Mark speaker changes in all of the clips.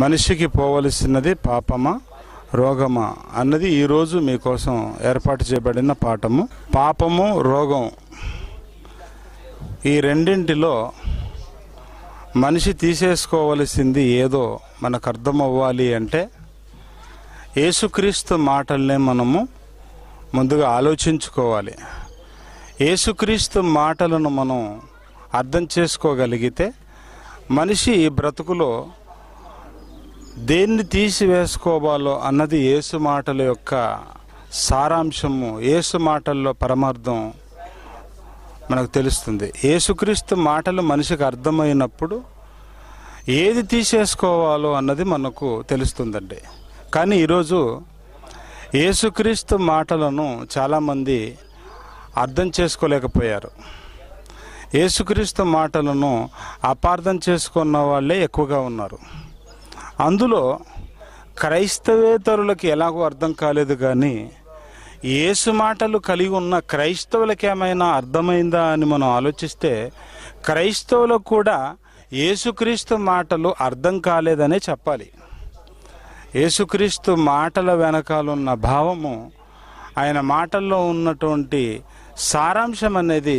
Speaker 1: మనిషికి పోవలసినది పాపమా రోగమా అన్నది ఈరోజు మీకోసం ఏర్పాటు చేయబడిన పాఠము పాపము రోగం ఈ రెండింటిలో మనిషి తీసేసుకోవలసింది ఏదో మనకు అర్థమవ్వాలి అంటే యేసుక్రీస్తు మాటల్నే మనము ముందుగా ఆలోచించుకోవాలి యేసుక్రీస్తు మాటలను మనం అర్థం చేసుకోగలిగితే మనిషి ఈ బ్రతుకులో దేన్ని తీసివేసుకోవాలో అన్నది యేసు మాటల యొక్క సారాంశము యేసు మాటల్లో పరమార్థం మనకు తెలుస్తుంది యేసుక్రీస్తు మాటలు మనిషికి అర్థమైనప్పుడు ఏది తీసేసుకోవాలో అన్నది మనకు తెలుస్తుందండి కానీ ఈరోజు యేసుక్రీస్తు మాటలను చాలామంది అర్థం చేసుకోలేకపోయారు యేసుక్రీస్తు మాటలను అపార్థం చేసుకున్న వాళ్ళే ఎక్కువగా ఉన్నారు అందులో క్రైస్తవేతరులకి ఎలాగో అర్థం కాలేదు కానీ ఏసు మాటలు కలిగి ఉన్న క్రైస్తవులకు ఏమైనా అర్థమైందా అని మనం ఆలోచిస్తే క్రైస్తవులకు కూడా ఏసుక్రీస్తు మాటలు అర్థం కాలేదనే చెప్పాలి ఏసుక్రీస్తు మాటల వెనకాలన్న భావము ఆయన మాటల్లో ఉన్నటువంటి సారాంశం అనేది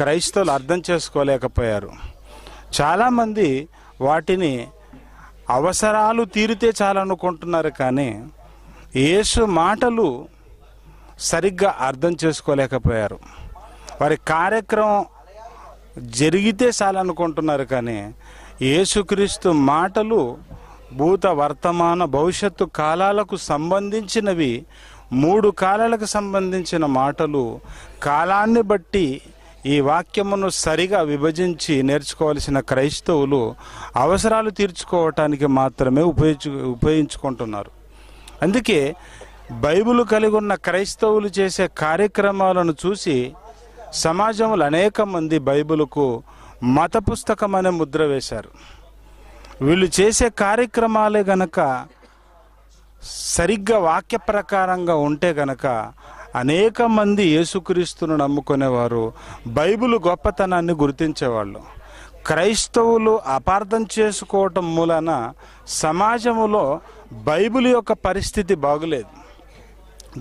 Speaker 1: క్రైస్తవులు అర్థం చేసుకోలేకపోయారు చాలామంది వాటిని అవసరాలు తీరితే చాలనుకుంటున్నారు కానీ యేసు మాటలు సరిగ్గా అర్థం చేసుకోలేకపోయారు వారి కార్యక్రమం జరిగితే చాలనుకుంటున్నారు కానీ యేసుక్రీస్తు మాటలు భూత వర్తమాన భవిష్యత్తు కాలాలకు సంబంధించినవి మూడు కాలాలకు సంబంధించిన మాటలు కాలాన్ని బట్టి ఈ వాక్యమును సరిగా విభజించి నేర్చుకోవాల్సిన క్రైస్తవులు అవసరాలు తీర్చుకోవటానికి మాత్రమే ఉపయోగించు ఉపయోగించుకుంటున్నారు అందుకే బైబిల్ కలిగి ఉన్న క్రైస్తవులు చేసే కార్యక్రమాలను చూసి సమాజంలో అనేక మంది బైబిల్కు మత పుస్తకం అనే ముద్ర వేశారు వీళ్ళు చేసే కార్యక్రమాలే గనక సరిగ్గా వాక్య ప్రకారంగా ఉంటే గనక అనేక మంది యేసుక్రీస్తును నమ్ముకునేవారు బైబుల్ గొప్పతనాన్ని గుర్తించేవాళ్ళు క్రైస్తవులు అపార్థం చేసుకోవటం మూలన సమాజములో బైబిల్ యొక్క పరిస్థితి బాగులేదు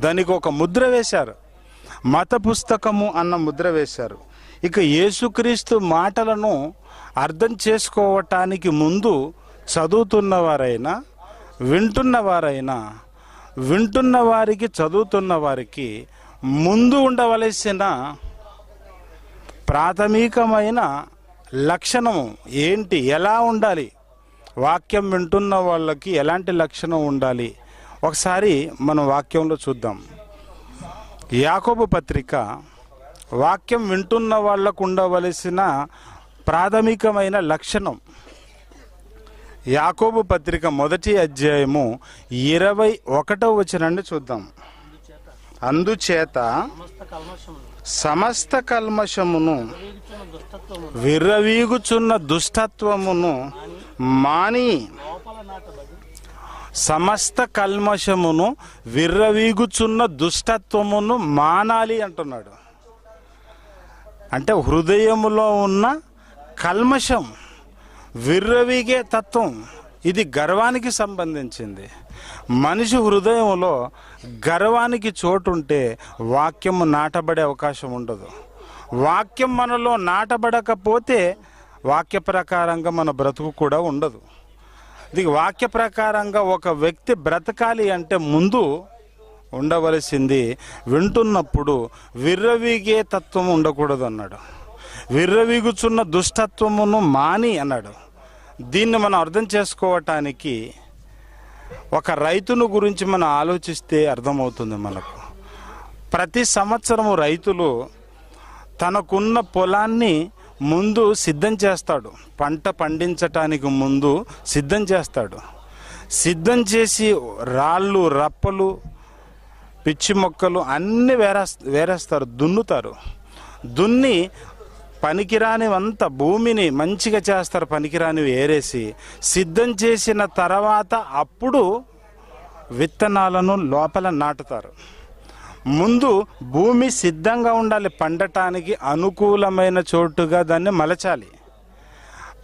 Speaker 1: దానికి ఒక ముద్ర వేశారు మత పుస్తకము అన్న ముద్ర వేశారు ఇక యేసుక్రీస్తు మాటలను అర్థం చేసుకోవటానికి ముందు చదువుతున్నవారైనా వింటున్నవారైనా వింటున్న వారికి చదువుతున్న వారికి ముందు ఉండవలసిన ప్రాథమికమైన లక్షణము ఏంటి ఎలా ఉండాలి వాక్యం వింటున్న వాళ్ళకి ఎలాంటి లక్షణం ఉండాలి ఒకసారి మనం వాక్యంలో చూద్దాం యాకోబు పత్రిక వాక్యం వింటున్న వాళ్ళకు ఉండవలసిన ప్రాథమికమైన లక్షణం యాకోబు పత్రిక మొదటి అధ్యాయము ఇరవై ఒకటో వచనండి చూద్దాం అందుచేత సమస్త కల్మషమును విర్రవీగుచున్న దుష్టత్వమును మాని సమస్త కల్మషమును విర్రవీగుచున్న దుష్టత్వమును మానాలి అంటున్నాడు అంటే హృదయములో ఉన్న కల్మషం విర్రవీగే తత్వం ఇది గర్వానికి సంబంధించింది మనిషి హృదయంలో గర్వానికి చోటుంటే వాక్యం నాటబడే అవకాశం ఉండదు వాక్యం మనలో నాటబడకపోతే వాక్య ప్రకారంగా మన బ్రతుకు కూడా ఉండదు ఇది వాక్య ప్రకారంగా ఒక వ్యక్తి బ్రతకాలి అంటే ముందు ఉండవలసింది వింటున్నప్పుడు విర్రవీగే తత్వం ఉండకూడదు అన్నాడు విర్రవీగుచున్న దుష్టత్వమును మాని అన్నాడు దీన్ని మనం అర్థం చేసుకోవటానికి ఒక రైతును గురించి మనం ఆలోచిస్తే అర్థమవుతుంది మనకు ప్రతి సంవత్సరము రైతులు తనకున్న పొలాన్ని ముందు సిద్ధం చేస్తాడు పంట పండించటానికి ముందు సిద్ధం చేస్తాడు సిద్ధం చేసి రాళ్ళు రప్పలు పిచ్చి మొక్కలు అన్నీ వేరే వేరేస్తారు దున్నుతారు దున్ని పనికిరానివంత భూమిని మంచిగా చేస్తారు పనికిరాని ఏరేసి సిద్ధం చేసిన తర్వాత అప్పుడు విత్తనాలను లోపల నాటుతారు ముందు భూమి సిద్ధంగా ఉండాలి పండటానికి అనుకూలమైన చోటుగా దాన్ని మలచాలి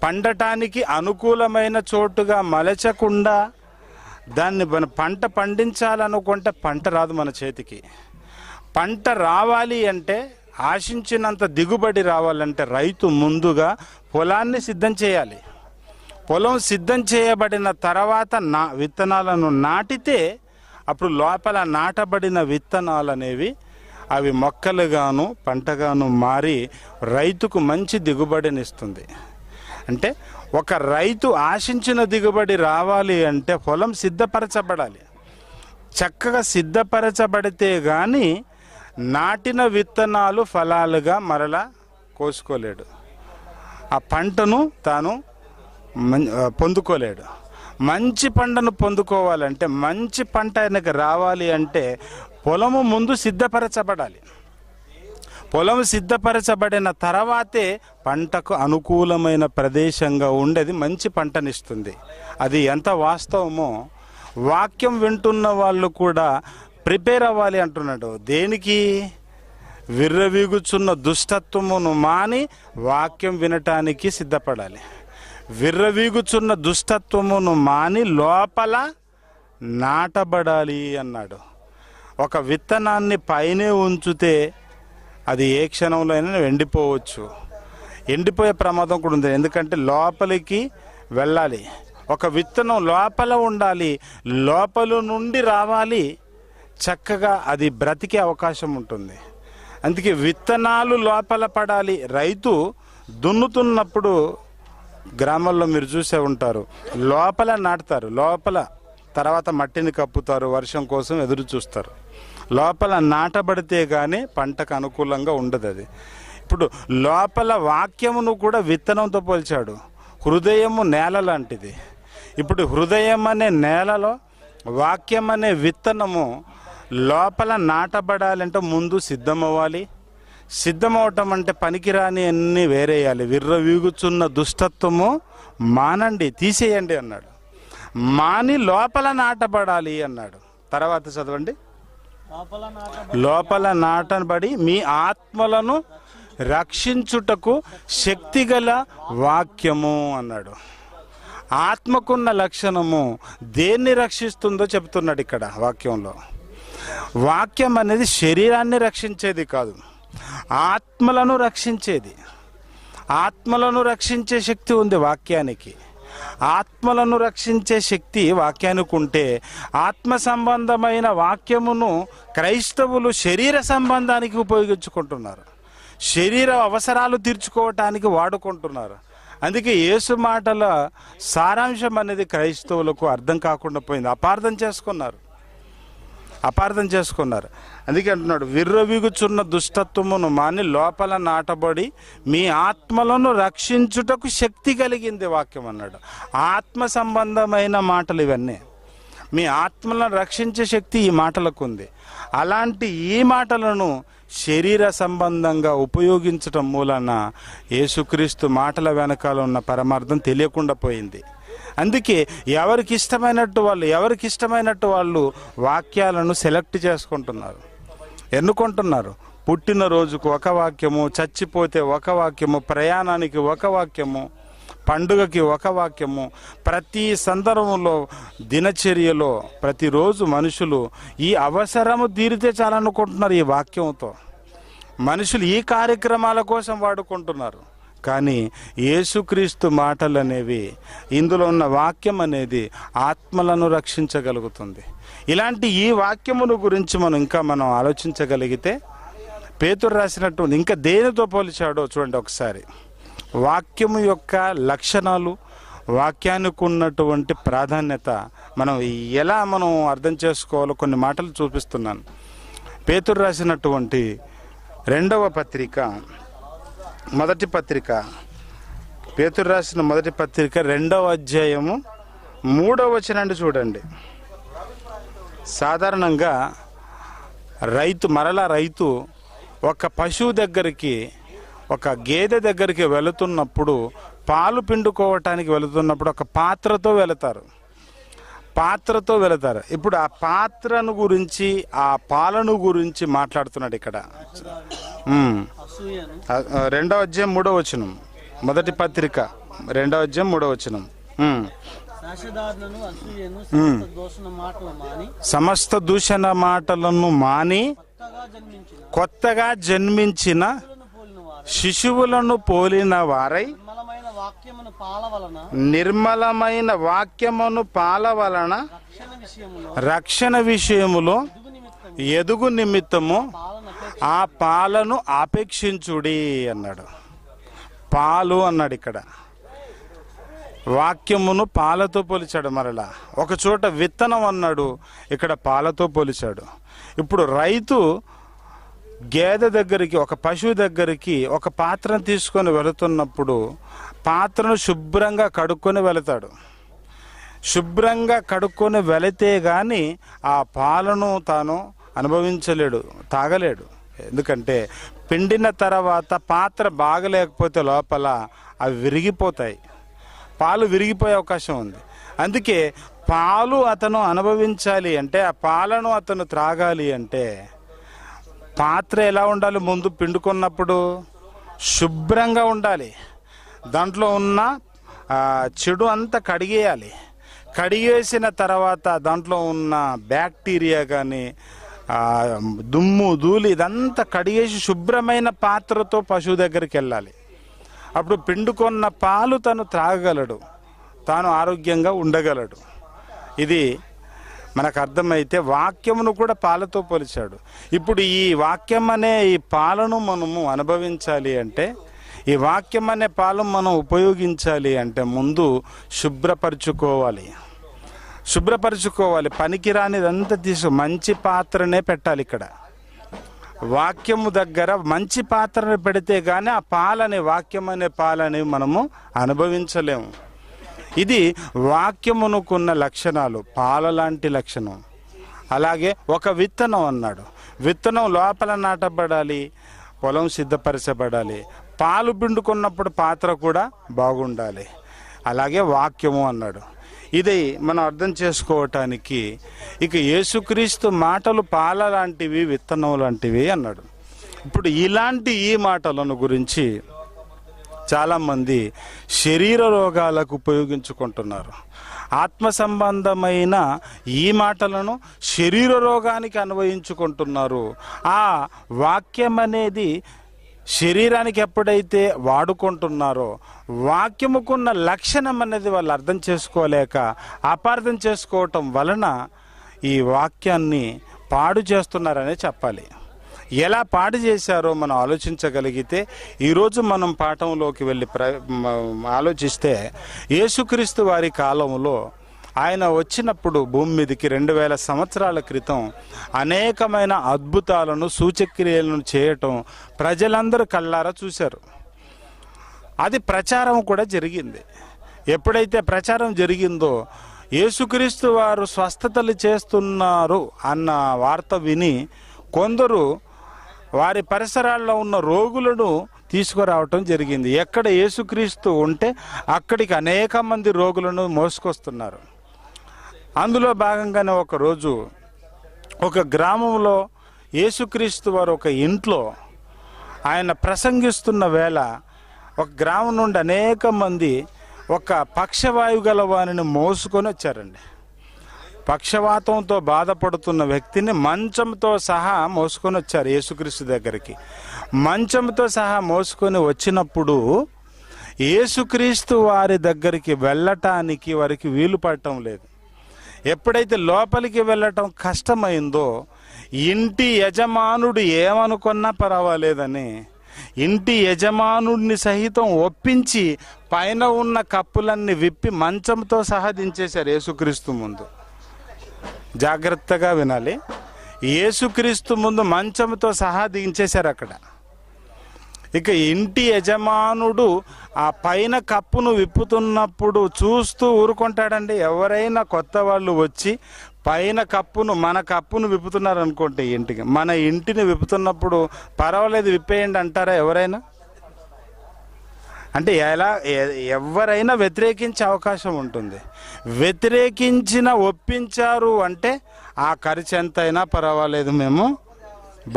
Speaker 1: పండటానికి అనుకూలమైన చోటుగా మలచకుండా దాన్ని మన పంట పండించాలనుకుంటే పంట రాదు మన చేతికి పంట రావాలి అంటే ఆశించినంత దిగుబడి రావాలంటే రైతు ముందుగా పొలాన్ని సిద్ధం చేయాలి పొలం సిద్ధం చేయబడిన తర్వాత నా విత్తనాలను నాటితే అప్పుడు లోపల నాటబడిన విత్తనాలు అనేవి అవి మొక్కలుగాను పంటగాను మారి రైతుకు మంచి దిగుబడినిస్తుంది అంటే ఒక రైతు ఆశించిన దిగుబడి రావాలి అంటే పొలం సిద్ధపరచబడాలి చక్కగా సిద్ధపరచబడితే కానీ నాటిన విత్తనాలు ఫలాలుగా మరలా కోసుకోలేడు ఆ పంటను తాను పొందుకోలేడు మంచి పంటను పొందుకోవాలంటే మంచి పంట ఆయనకు రావాలి అంటే పొలము ముందు సిద్ధపరచబడాలి పొలం సిద్ధపరచబడిన తర్వాతే పంటకు అనుకూలమైన ప్రదేశంగా ఉండేది మంచి పంటనిస్తుంది అది ఎంత వాస్తవమో వాక్యం వింటున్న వాళ్ళు కూడా ప్రిపేర్ అవ్వాలి అంటున్నాడు దేనికి విర్రవీగుచున్న దుష్టత్వమును మాని వాక్యం వినటానికి సిద్ధపడాలి విర్రవీగుచున్న దుష్టత్వమును మాని లోపల నాటబడాలి అన్నాడు ఒక విత్తనాన్ని పైనే ఉంచితే అది ఏ క్షణంలో అయినా ఎండిపోవచ్చు ఎండిపోయే ప్రమాదం కూడా ఉంది ఎందుకంటే లోపలికి వెళ్ళాలి ఒక విత్తనం లోపల ఉండాలి లోపల నుండి రావాలి చక్కగా అది బ్రతికే అవకాశం ఉంటుంది అందుకే విత్తనాలు లోపల పడాలి రైతు దున్నుతున్నప్పుడు గ్రామాల్లో మీరు చూసే ఉంటారు లోపల నాటుతారు లోపల తర్వాత మట్టిని కప్పుతారు వర్షం కోసం ఎదురు చూస్తారు లోపల నాటబడితే కానీ పంటకు అనుకూలంగా ఉండదు అది ఇప్పుడు లోపల వాక్యమును కూడా విత్తనంతో పోల్చాడు హృదయము నేల లాంటిది ఇప్పుడు హృదయం అనే నేలలో వాక్యం అనే విత్తనము లోపల నాటబడాలంటే ముందు సిద్ధమవ్వాలి సిద్ధమవటం అంటే పనికిరాని అన్నీ వేరేయాలి విర్ర వీగుచున్న దుష్టత్వము మానండి తీసేయండి అన్నాడు మాని లోపల నాటబడాలి అన్నాడు తర్వాత చదవండి లోపల నాటబడి మీ ఆత్మలను రక్షించుటకు శక్తిగల వాక్యము అన్నాడు ఆత్మకున్న లక్షణము దేన్ని రక్షిస్తుందో చెప్తున్నాడు ఇక్కడ వాక్యంలో వాక్యం అనేది శరీరాన్ని రక్షించేది కాదు ఆత్మలను రక్షించేది ఆత్మలను రక్షించే శక్తి ఉంది వాక్యానికి ఆత్మలను రక్షించే శక్తి వాక్యానికి ఉంటే ఆత్మ సంబంధమైన వాక్యమును క్రైస్తవులు శరీర సంబంధానికి ఉపయోగించుకుంటున్నారు శరీర అవసరాలు తీర్చుకోవటానికి వాడుకుంటున్నారు అందుకే యేసు మాటల సారాంశం అనేది క్రైస్తవులకు అర్థం కాకుండా పోయింది అపార్థం చేసుకున్నారు అపార్థం చేసుకున్నారు అందుకే అంటున్నాడు విర్రవిగుచున్న దుష్టత్వమును మాని లోపల నాటబడి మీ ఆత్మలను రక్షించుటకు శక్తి కలిగింది వాక్యం అన్నాడు ఆత్మ సంబంధమైన మాటలు ఇవన్నీ మీ ఆత్మలను రక్షించే శక్తి ఈ మాటలకు ఉంది అలాంటి ఈ మాటలను శరీర సంబంధంగా ఉపయోగించటం మూలన యేసుక్రీస్తు మాటల వెనకాల ఉన్న పరమార్థం తెలియకుండా పోయింది అందుకే ఎవరికి ఇష్టమైనట్టు వాళ్ళు ఎవరికి ఇష్టమైనట్టు వాళ్ళు వాక్యాలను సెలెక్ట్ చేసుకుంటున్నారు ఎన్నుకుంటున్నారు పుట్టినరోజుకు ఒక వాక్యము చచ్చిపోతే ఒక వాక్యము ప్రయాణానికి ఒక వాక్యము పండుగకి ఒక వాక్యము ప్రతి సందర్భంలో దినచర్యలో ప్రతిరోజు మనుషులు ఈ అవసరము తీరితే చాలనుకుంటున్నారు ఈ వాక్యంతో మనుషులు ఈ కార్యక్రమాల కోసం వాడుకుంటున్నారు కానీ యేసుక్రీస్తు మాటలు అనేవి ఇందులో ఉన్న వాక్యం అనేది ఆత్మలను రక్షించగలుగుతుంది ఇలాంటి ఈ వాక్యమును గురించి మనం ఇంకా మనం ఆలోచించగలిగితే పేతురు రాసినటువంటి ఇంకా దేనితో పోల్చాడో చూడండి ఒకసారి వాక్యము యొక్క లక్షణాలు వాక్యానికి ఉన్నటువంటి ప్రాధాన్యత మనం ఎలా మనం అర్థం చేసుకోవాలో కొన్ని మాటలు చూపిస్తున్నాను పేతురు రాసినటువంటి రెండవ పత్రిక మొదటి పత్రిక పేతురు రాసిన మొదటి పత్రిక రెండవ అధ్యాయము మూడవ వచనండి చూడండి సాధారణంగా రైతు మరలా రైతు ఒక పశువు దగ్గరికి ఒక గేదె దగ్గరికి వెళుతున్నప్పుడు పాలు పిండుకోవటానికి వెళుతున్నప్పుడు ఒక పాత్రతో వెళతారు పాత్రతో వెళతారు ఇప్పుడు ఆ పాత్రను గురించి ఆ పాలను గురించి మాట్లాడుతున్నాడు ఇక్కడ రెండవ అధ్యాయం మూడో వచనం మొదటి పత్రిక రెండవ అధ్యాయం మూడో వచనం సమస్త దూషణ మాటలను మాని కొత్తగా జన్మించిన శిశువులను పోలిన వారై నిర్మలమైన వాక్యమును పాల వలన రక్షణ విషయములో ఎదుగు నిమిత్తము ఆ పాలను ఆపేక్షించుడి అన్నాడు పాలు అన్నాడు ఇక్కడ వాక్యమును పాలతో పోలిచాడు మరలా ఒక చోట విత్తనం అన్నాడు ఇక్కడ పాలతో పోలిచాడు ఇప్పుడు రైతు గేదె దగ్గరికి ఒక పశువు దగ్గరికి ఒక పాత్రను తీసుకొని వెళుతున్నప్పుడు పాత్రను శుభ్రంగా కడుక్కొని వెళతాడు శుభ్రంగా కడుక్కొని వెళితే కానీ ఆ పాలను తాను అనుభవించలేడు తాగలేడు ఎందుకంటే పిండిన తర్వాత పాత్ర బాగలేకపోతే లోపల అవి విరిగిపోతాయి పాలు విరిగిపోయే అవకాశం ఉంది అందుకే పాలు అతను అనుభవించాలి అంటే ఆ పాలను అతను త్రాగాలి అంటే పాత్ర ఎలా ఉండాలి ముందు పిండుకున్నప్పుడు శుభ్రంగా ఉండాలి దాంట్లో ఉన్న చెడు అంతా కడిగేయాలి కడిగేసిన తర్వాత దాంట్లో ఉన్న బ్యాక్టీరియా కానీ దుమ్ము ధూళి ఇదంతా కడిగేసి శుభ్రమైన పాత్రతో పశువు దగ్గరికి వెళ్ళాలి అప్పుడు పిండుకొన్న పాలు తను త్రాగగలడు తాను ఆరోగ్యంగా ఉండగలడు ఇది మనకు అర్థమైతే వాక్యమును కూడా పాలతో పోలిచాడు ఇప్పుడు ఈ వాక్యం అనే ఈ పాలను మనము అనుభవించాలి అంటే ఈ వాక్యం అనే పాలం మనం ఉపయోగించాలి అంటే ముందు శుభ్రపరచుకోవాలి శుభ్రపరచుకోవాలి పనికిరానిదంతా తీసు మంచి పాత్రనే పెట్టాలి ఇక్కడ వాక్యము దగ్గర మంచి పాత్రను పెడితే కానీ ఆ పాలని వాక్యం అనే పాలని మనము అనుభవించలేము ఇది వాక్యమునుకున్న లక్షణాలు పాల లాంటి లక్షణం అలాగే ఒక విత్తనం అన్నాడు విత్తనం లోపల నాటబడాలి పొలం సిద్ధపరచబడాలి పాలు పిండుకున్నప్పుడు పాత్ర కూడా బాగుండాలి అలాగే వాక్యము అన్నాడు ఇది మనం అర్థం చేసుకోవటానికి ఇక యేసుక్రీస్తు మాటలు పాల లాంటివి విత్తనం లాంటివి అన్నాడు ఇప్పుడు ఇలాంటి ఈ మాటలను గురించి చాలామంది శరీర రోగాలకు ఉపయోగించుకుంటున్నారు ఆత్మ సంబంధమైన ఈ మాటలను శరీర రోగానికి అన్వయించుకుంటున్నారు ఆ వాక్యం అనేది శరీరానికి ఎప్పుడైతే వాడుకుంటున్నారో వాక్యముకున్న లక్షణం అనేది వాళ్ళు అర్థం చేసుకోలేక అపార్థం చేసుకోవటం వలన ఈ వాక్యాన్ని పాడు చేస్తున్నారనే చెప్పాలి ఎలా పాడు చేశారో మనం ఆలోచించగలిగితే ఈరోజు మనం పాఠంలోకి వెళ్ళి ప్ర ఆలోచిస్తే యేసుక్రీస్తు వారి కాలంలో ఆయన వచ్చినప్పుడు భూమి మీదకి రెండు వేల సంవత్సరాల క్రితం అనేకమైన అద్భుతాలను సూచక్రియలను చేయటం ప్రజలందరూ కళ్ళారా చూశారు అది ప్రచారం కూడా జరిగింది ఎప్పుడైతే ప్రచారం జరిగిందో యేసుక్రీస్తు వారు స్వస్థతలు చేస్తున్నారు అన్న వార్త విని కొందరు వారి పరిసరాల్లో ఉన్న రోగులను తీసుకురావటం జరిగింది ఎక్కడ యేసుక్రీస్తు ఉంటే అక్కడికి అనేక మంది రోగులను మోసుకొస్తున్నారు అందులో భాగంగానే ఒకరోజు ఒక గ్రామంలో యేసుక్రీస్తు వారు ఒక ఇంట్లో ఆయన ప్రసంగిస్తున్న వేళ ఒక గ్రామం నుండి అనేక మంది ఒక పక్షవాయు గల వారిని మోసుకొని వచ్చారండి పక్షవాతంతో బాధపడుతున్న వ్యక్తిని మంచంతో సహా మోసుకొని వచ్చారు యేసుక్రీస్తు దగ్గరికి మంచంతో సహా మోసుకొని వచ్చినప్పుడు యేసుక్రీస్తు వారి దగ్గరికి వెళ్ళటానికి వారికి వీలు పడటం లేదు ఎప్పుడైతే లోపలికి వెళ్ళటం కష్టమైందో ఇంటి యజమానుడు ఏమనుకున్నా పర్వాలేదని ఇంటి యజమానుడిని సహితం ఒప్పించి పైన ఉన్న కప్పులన్నీ విప్పి మంచంతో సహా దించేశారు యేసుక్రీస్తు ముందు జాగ్రత్తగా వినాలి యేసుక్రీస్తు ముందు మంచంతో సహా దించేశారు అక్కడ ఇక ఇంటి యజమానుడు ఆ పైన కప్పును విప్పుతున్నప్పుడు చూస్తూ ఊరుకుంటాడండి ఎవరైనా కొత్త వాళ్ళు వచ్చి పైన కప్పును మన కప్పును విప్పుతున్నారు అనుకోండి ఇంటికి మన ఇంటిని విప్పుతున్నప్పుడు పర్వాలేదు విప్పేయండి అంటారా ఎవరైనా అంటే ఎలా ఎవరైనా వ్యతిరేకించే అవకాశం ఉంటుంది వ్యతిరేకించిన ఒప్పించారు అంటే ఆ ఖర్చు ఎంతైనా పర్వాలేదు మేము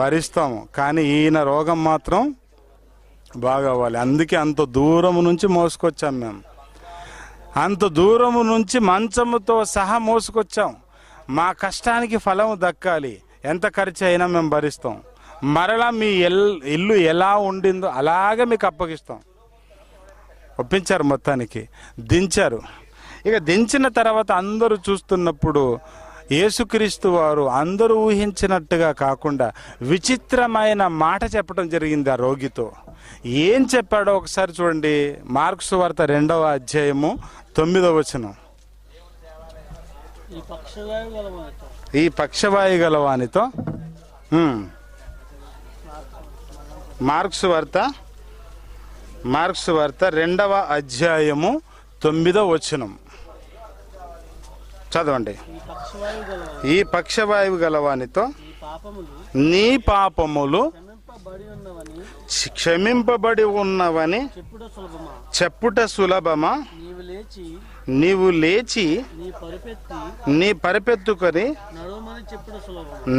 Speaker 1: భరిస్తాము కానీ ఈయన రోగం మాత్రం బాగా అవ్వాలి అందుకే అంత దూరం నుంచి మోసుకొచ్చాం మేము అంత దూరము నుంచి మంచముతో సహా మోసుకొచ్చాం మా కష్టానికి ఫలం దక్కాలి ఎంత ఖర్చు అయినా మేము భరిస్తాం మరలా మీ ఇల్లు ఎలా ఉండిందో అలాగే మీకు అప్పగిస్తాం ఒప్పించారు మొత్తానికి దించారు ఇక దించిన తర్వాత అందరూ చూస్తున్నప్పుడు యేసుక్రీస్తు వారు అందరూ ఊహించినట్టుగా కాకుండా విచిత్రమైన మాట చెప్పడం జరిగింది ఆ రోగితో ఏం చెప్పాడో ఒకసారి చూడండి మార్క్స్ వార్త రెండవ అధ్యాయము తొమ్మిదవ వచనం ఈ పక్షవాయు గలవానితో మార్క్స్ వార్త మార్క్స్ వార్త రెండవ అధ్యాయము తొమ్మిదవ వచనం చదవండి ఈ పక్షవాయువు గలవానితో నీ పాపములు క్షమింపబడి ఉన్నవని చెప్పుట సులభమా నీవు లేచి నీ పరిపెత్తుకొని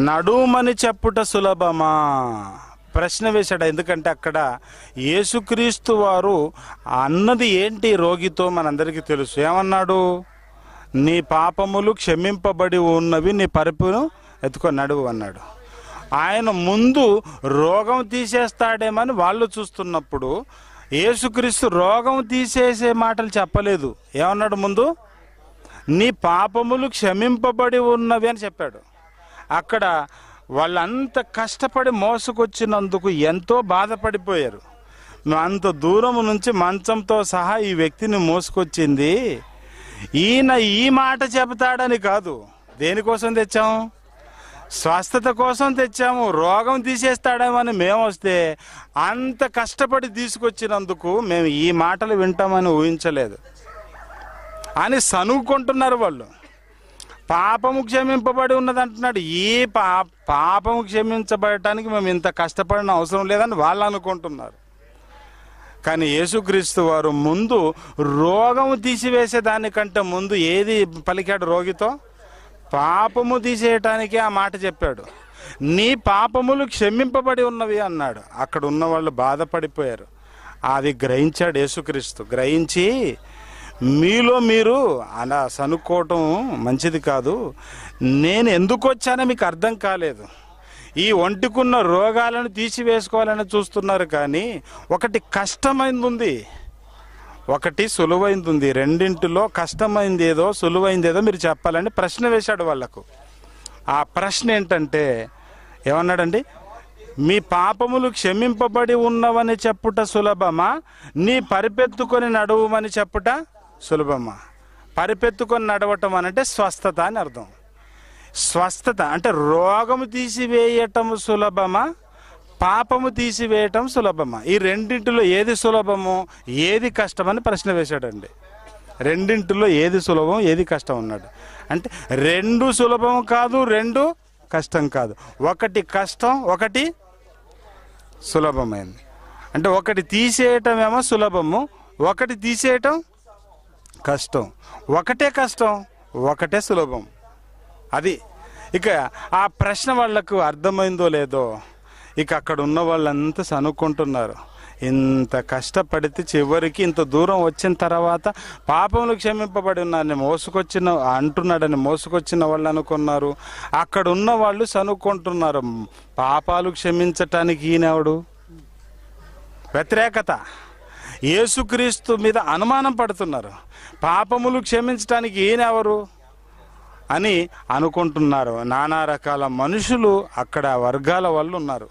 Speaker 1: నడుమని చెప్పుట సులభమా ప్రశ్న వేశాడు ఎందుకంటే అక్కడ యేసుక్రీస్తు వారు అన్నది ఏంటి రోగితో మనందరికీ తెలుసు ఏమన్నాడు నీ పాపములు క్షమింపబడి ఉన్నవి నీ పరుపును ఎత్తుకొని నడువు అన్నాడు ఆయన ముందు రోగం తీసేస్తాడేమని వాళ్ళు చూస్తున్నప్పుడు యేసుక్రీస్తు రోగం తీసేసే మాటలు చెప్పలేదు ఏమన్నాడు ముందు నీ పాపములు క్షమింపబడి ఉన్నవి అని చెప్పాడు అక్కడ వాళ్ళంత కష్టపడి మోసుకొచ్చినందుకు ఎంతో బాధపడిపోయారు అంత దూరం నుంచి మంచంతో సహా ఈ వ్యక్తిని మోసుకొచ్చింది ఈయన ఈ మాట చెబుతాడని కాదు దేనికోసం తెచ్చాము స్వస్థత కోసం తెచ్చాము రోగం తీసేస్తాడేమని మేము వస్తే అంత కష్టపడి తీసుకొచ్చినందుకు మేము ఈ మాటలు వింటామని ఊహించలేదు అని సనుక్కుంటున్నారు వాళ్ళు పాపము క్షమింపబడి ఉన్నది అంటున్నాడు ఈ పా పాపము క్షమించబడటానికి మేము ఇంత కష్టపడిన అవసరం లేదని వాళ్ళు అనుకుంటున్నారు కానీ యేసుక్రీస్తు వారు ముందు రోగము దానికంటే ముందు ఏది పలికాడు రోగితో పాపము తీసేయటానికే ఆ మాట చెప్పాడు నీ పాపములు క్షమింపబడి ఉన్నవి అన్నాడు అక్కడ ఉన్న వాళ్ళు బాధపడిపోయారు అది గ్రహించాడు యేసుక్రీస్తు గ్రహించి మీలో మీరు అలా సనుక్కోవటం మంచిది కాదు నేను ఎందుకు వచ్చానో మీకు అర్థం కాలేదు ఈ ఒంటికున్న రోగాలను తీసివేసుకోవాలని చూస్తున్నారు కానీ ఒకటి కష్టమైంది ఉంది ఒకటి సులువైంది ఉంది రెండింటిలో కష్టమైంది ఏదో సులువైంది ఏదో మీరు చెప్పాలని ప్రశ్న వేశాడు వాళ్లకు ఆ ప్రశ్న ఏంటంటే ఏమన్నాడండి మీ పాపములు క్షమింపబడి ఉన్నవని చెప్పుట సులభమా నీ పరిపెత్తుకొని నడవమని చెప్పుట సులభమా పరిపెత్తుకొని నడవటం అనంటే స్వస్థత అని అర్థం స్వస్థత అంటే రోగము తీసివేయటం సులభమా పాపము తీసివేయటం సులభమా ఈ రెండింటిలో ఏది సులభము ఏది కష్టమని ప్రశ్న వేశాడండి రెండింటిలో ఏది సులభం ఏది కష్టం ఉన్నాడు అంటే రెండు సులభం కాదు రెండు కష్టం కాదు ఒకటి కష్టం ఒకటి సులభమైంది అంటే ఒకటి తీసేయటం ఏమో సులభము ఒకటి తీసేయటం కష్టం ఒకటే కష్టం ఒకటే సులభం అది ఇక ఆ ప్రశ్న వాళ్లకు అర్థమైందో లేదో ఇక అక్కడ ఉన్న వాళ్ళంతా సనుక్కుంటున్నారు ఇంత కష్టపడితే చివరికి ఇంత దూరం వచ్చిన తర్వాత పాపములు క్షమింపబడి ఉన్నారని మోసుకొచ్చిన అంటున్నాడని మోసుకొచ్చిన వాళ్ళు అనుకున్నారు అక్కడ ఉన్న వాళ్ళు సనుక్కుంటున్నారు పాపాలు క్షమించటానికి ఈయనవడు వ్యతిరేకత యేసుక్రీస్తు మీద అనుమానం పడుతున్నారు పాపములు క్షమించటానికి ఈయనెవరు అని అనుకుంటున్నారు నానా రకాల మనుషులు అక్కడ వర్గాల వాళ్ళు ఉన్నారు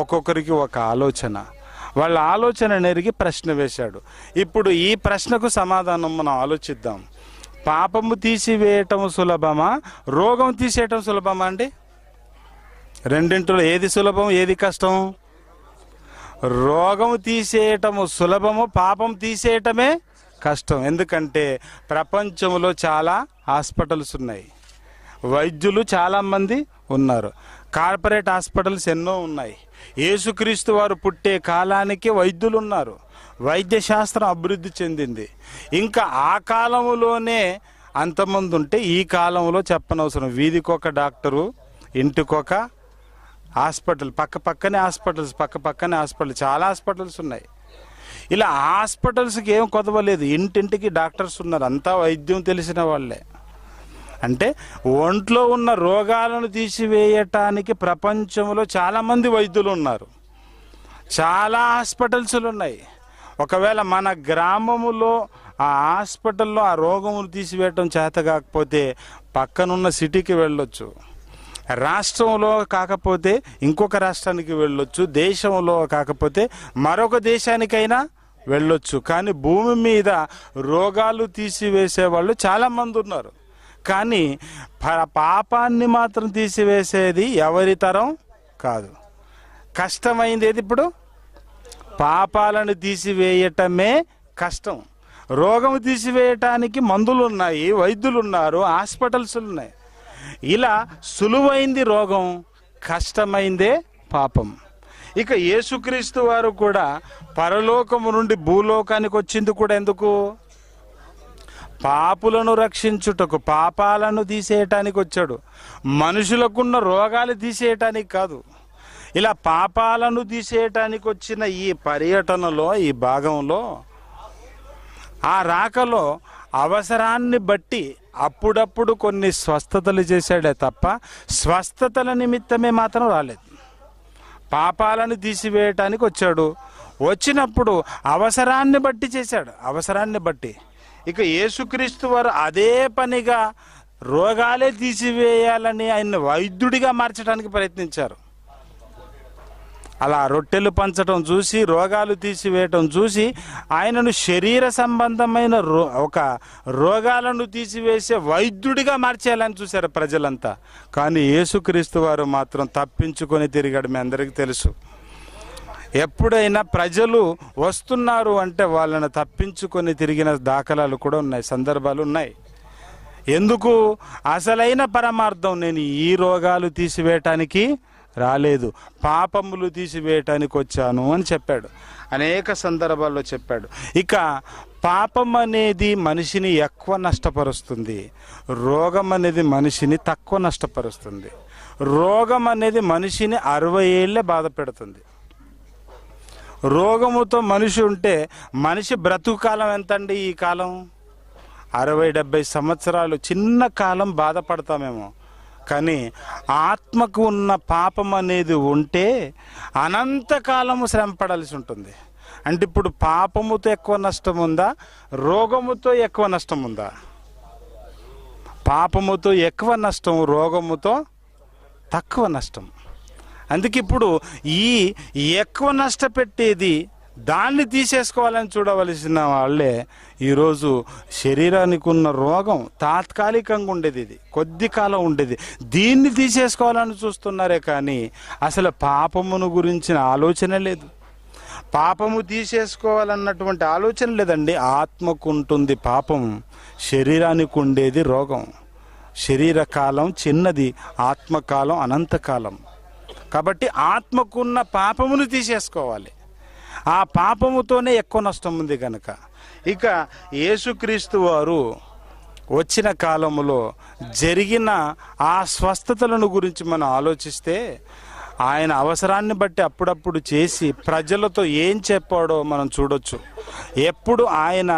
Speaker 1: ఒక్కొక్కరికి ఒక ఆలోచన వాళ్ళ ఆలోచన నెరిగి ప్రశ్న వేశాడు ఇప్పుడు ఈ ప్రశ్నకు సమాధానం మనం ఆలోచిద్దాం పాపము తీసివేయటం సులభమా రోగం తీసేయటం సులభమా అండి రెండింటిలో ఏది సులభం ఏది కష్టం రోగం తీసేయటము సులభము పాపం తీసేయటమే కష్టం ఎందుకంటే ప్రపంచంలో చాలా హాస్పిటల్స్ ఉన్నాయి వైద్యులు చాలామంది ఉన్నారు కార్పొరేట్ హాస్పిటల్స్ ఎన్నో ఉన్నాయి యేసుక్రీస్తు వారు పుట్టే కాలానికి వైద్యులు ఉన్నారు వైద్యశాస్త్రం అభివృద్ధి చెందింది ఇంకా ఆ కాలంలోనే అంతమంది ఉంటే ఈ కాలంలో చెప్పనవసరం వీధికొక డాక్టరు ఇంటికొక హాస్పిటల్ పక్క పక్కనే హాస్పిటల్స్ పక్క పక్కనే హాస్పిటల్ చాలా హాస్పిటల్స్ ఉన్నాయి ఇలా హాస్పిటల్స్కి ఏం కొదవలేదు ఇంటింటికి డాక్టర్స్ ఉన్నారు అంతా వైద్యం తెలిసిన వాళ్ళే అంటే ఒంట్లో ఉన్న రోగాలను తీసివేయటానికి ప్రపంచంలో చాలామంది వైద్యులు ఉన్నారు చాలా హాస్పిటల్స్లు ఉన్నాయి ఒకవేళ మన గ్రామములో ఆ హాస్పిటల్లో ఆ రోగములు తీసివేయటం చేత కాకపోతే పక్కనున్న సిటీకి వెళ్ళొచ్చు రాష్ట్రంలో కాకపోతే ఇంకొక రాష్ట్రానికి వెళ్ళొచ్చు దేశంలో కాకపోతే మరొక దేశానికైనా వెళ్ళొచ్చు కానీ భూమి మీద రోగాలు తీసివేసే వాళ్ళు చాలామంది ఉన్నారు కానీ పాపాన్ని మాత్రం తీసివేసేది ఎవరి తరం కాదు కష్టమైంది ఏది ఇప్పుడు పాపాలను తీసివేయటమే కష్టం రోగం తీసివేయటానికి మందులు ఉన్నాయి వైద్యులు ఉన్నారు హాస్పిటల్స్ ఉన్నాయి ఇలా సులువైంది రోగం కష్టమైందే పాపం ఇక యేసుక్రీస్తు వారు కూడా పరలోకము నుండి భూలోకానికి వచ్చింది కూడా ఎందుకు పాపులను రక్షించుటకు పాపాలను తీసేయటానికి వచ్చాడు మనుషులకున్న రోగాలు తీసేయటానికి కాదు ఇలా పాపాలను తీసేయటానికి వచ్చిన ఈ పర్యటనలో ఈ భాగంలో ఆ రాకలో అవసరాన్ని బట్టి అప్పుడప్పుడు కొన్ని స్వస్థతలు చేశాడే తప్ప స్వస్థతల నిమిత్తమే మాత్రం రాలేదు పాపాలను తీసివేయటానికి వచ్చాడు వచ్చినప్పుడు అవసరాన్ని బట్టి చేశాడు అవసరాన్ని బట్టి ఇక యేసుక్రీస్తు వారు అదే పనిగా రోగాలే తీసివేయాలని ఆయన వైద్యుడిగా మార్చడానికి ప్రయత్నించారు అలా రొట్టెలు పంచడం చూసి రోగాలు తీసివేయటం చూసి ఆయనను శరీర సంబంధమైన రో ఒక రోగాలను తీసివేసే వైద్యుడిగా మార్చేయాలని చూశారు ప్రజలంతా కానీ యేసుక్రీస్తు వారు మాత్రం తప్పించుకొని తిరిగాడు మీ అందరికీ తెలుసు ఎప్పుడైనా ప్రజలు వస్తున్నారు అంటే వాళ్ళని తప్పించుకొని తిరిగిన దాఖలాలు కూడా ఉన్నాయి సందర్భాలు ఉన్నాయి ఎందుకు అసలైన పరమార్థం నేను ఈ రోగాలు తీసివేయటానికి రాలేదు పాపములు తీసివేయటానికి వచ్చాను అని చెప్పాడు అనేక సందర్భాల్లో చెప్పాడు ఇక పాపం అనేది మనిషిని ఎక్కువ నష్టపరుస్తుంది రోగం అనేది మనిషిని తక్కువ నష్టపరుస్తుంది రోగం అనేది మనిషిని అరవై ఏళ్ళే బాధ పెడుతుంది రోగముతో మనిషి ఉంటే మనిషి బ్రతుకు కాలం ఎంతండి ఈ కాలం అరవై డెబ్బై సంవత్సరాలు చిన్న కాలం బాధపడతామేమో కానీ ఆత్మకు ఉన్న పాపం అనేది ఉంటే అనంతకాలము శ్రమ పడాల్సి ఉంటుంది అంటే ఇప్పుడు పాపముతో ఎక్కువ నష్టం ఉందా రోగముతో ఎక్కువ నష్టం ఉందా పాపముతో ఎక్కువ నష్టం రోగముతో తక్కువ నష్టం అందుకే ఇప్పుడు ఈ ఎక్కువ నష్టపెట్టేది దాన్ని తీసేసుకోవాలని చూడవలసిన వాళ్ళే ఈరోజు శరీరానికి ఉన్న రోగం తాత్కాలికంగా ఉండేది ఇది కొద్ది కాలం ఉండేది దీన్ని తీసేసుకోవాలని చూస్తున్నారే కానీ అసలు పాపమును గురించిన ఆలోచన లేదు పాపము తీసేసుకోవాలన్నటువంటి ఆలోచన లేదండి ఆత్మకు ఉంటుంది పాపం శరీరానికి ఉండేది రోగం శరీర కాలం చిన్నది ఆత్మకాలం అనంతకాలం కాబట్టి ఆత్మకున్న పాపమును తీసేసుకోవాలి ఆ పాపముతోనే ఎక్కువ నష్టం ఉంది కనుక ఇక యేసుక్రీస్తు వారు వచ్చిన కాలంలో జరిగిన ఆ స్వస్థతలను గురించి మనం ఆలోచిస్తే ఆయన అవసరాన్ని బట్టి అప్పుడప్పుడు చేసి ప్రజలతో ఏం చెప్పాడో మనం చూడొచ్చు ఎప్పుడు ఆయన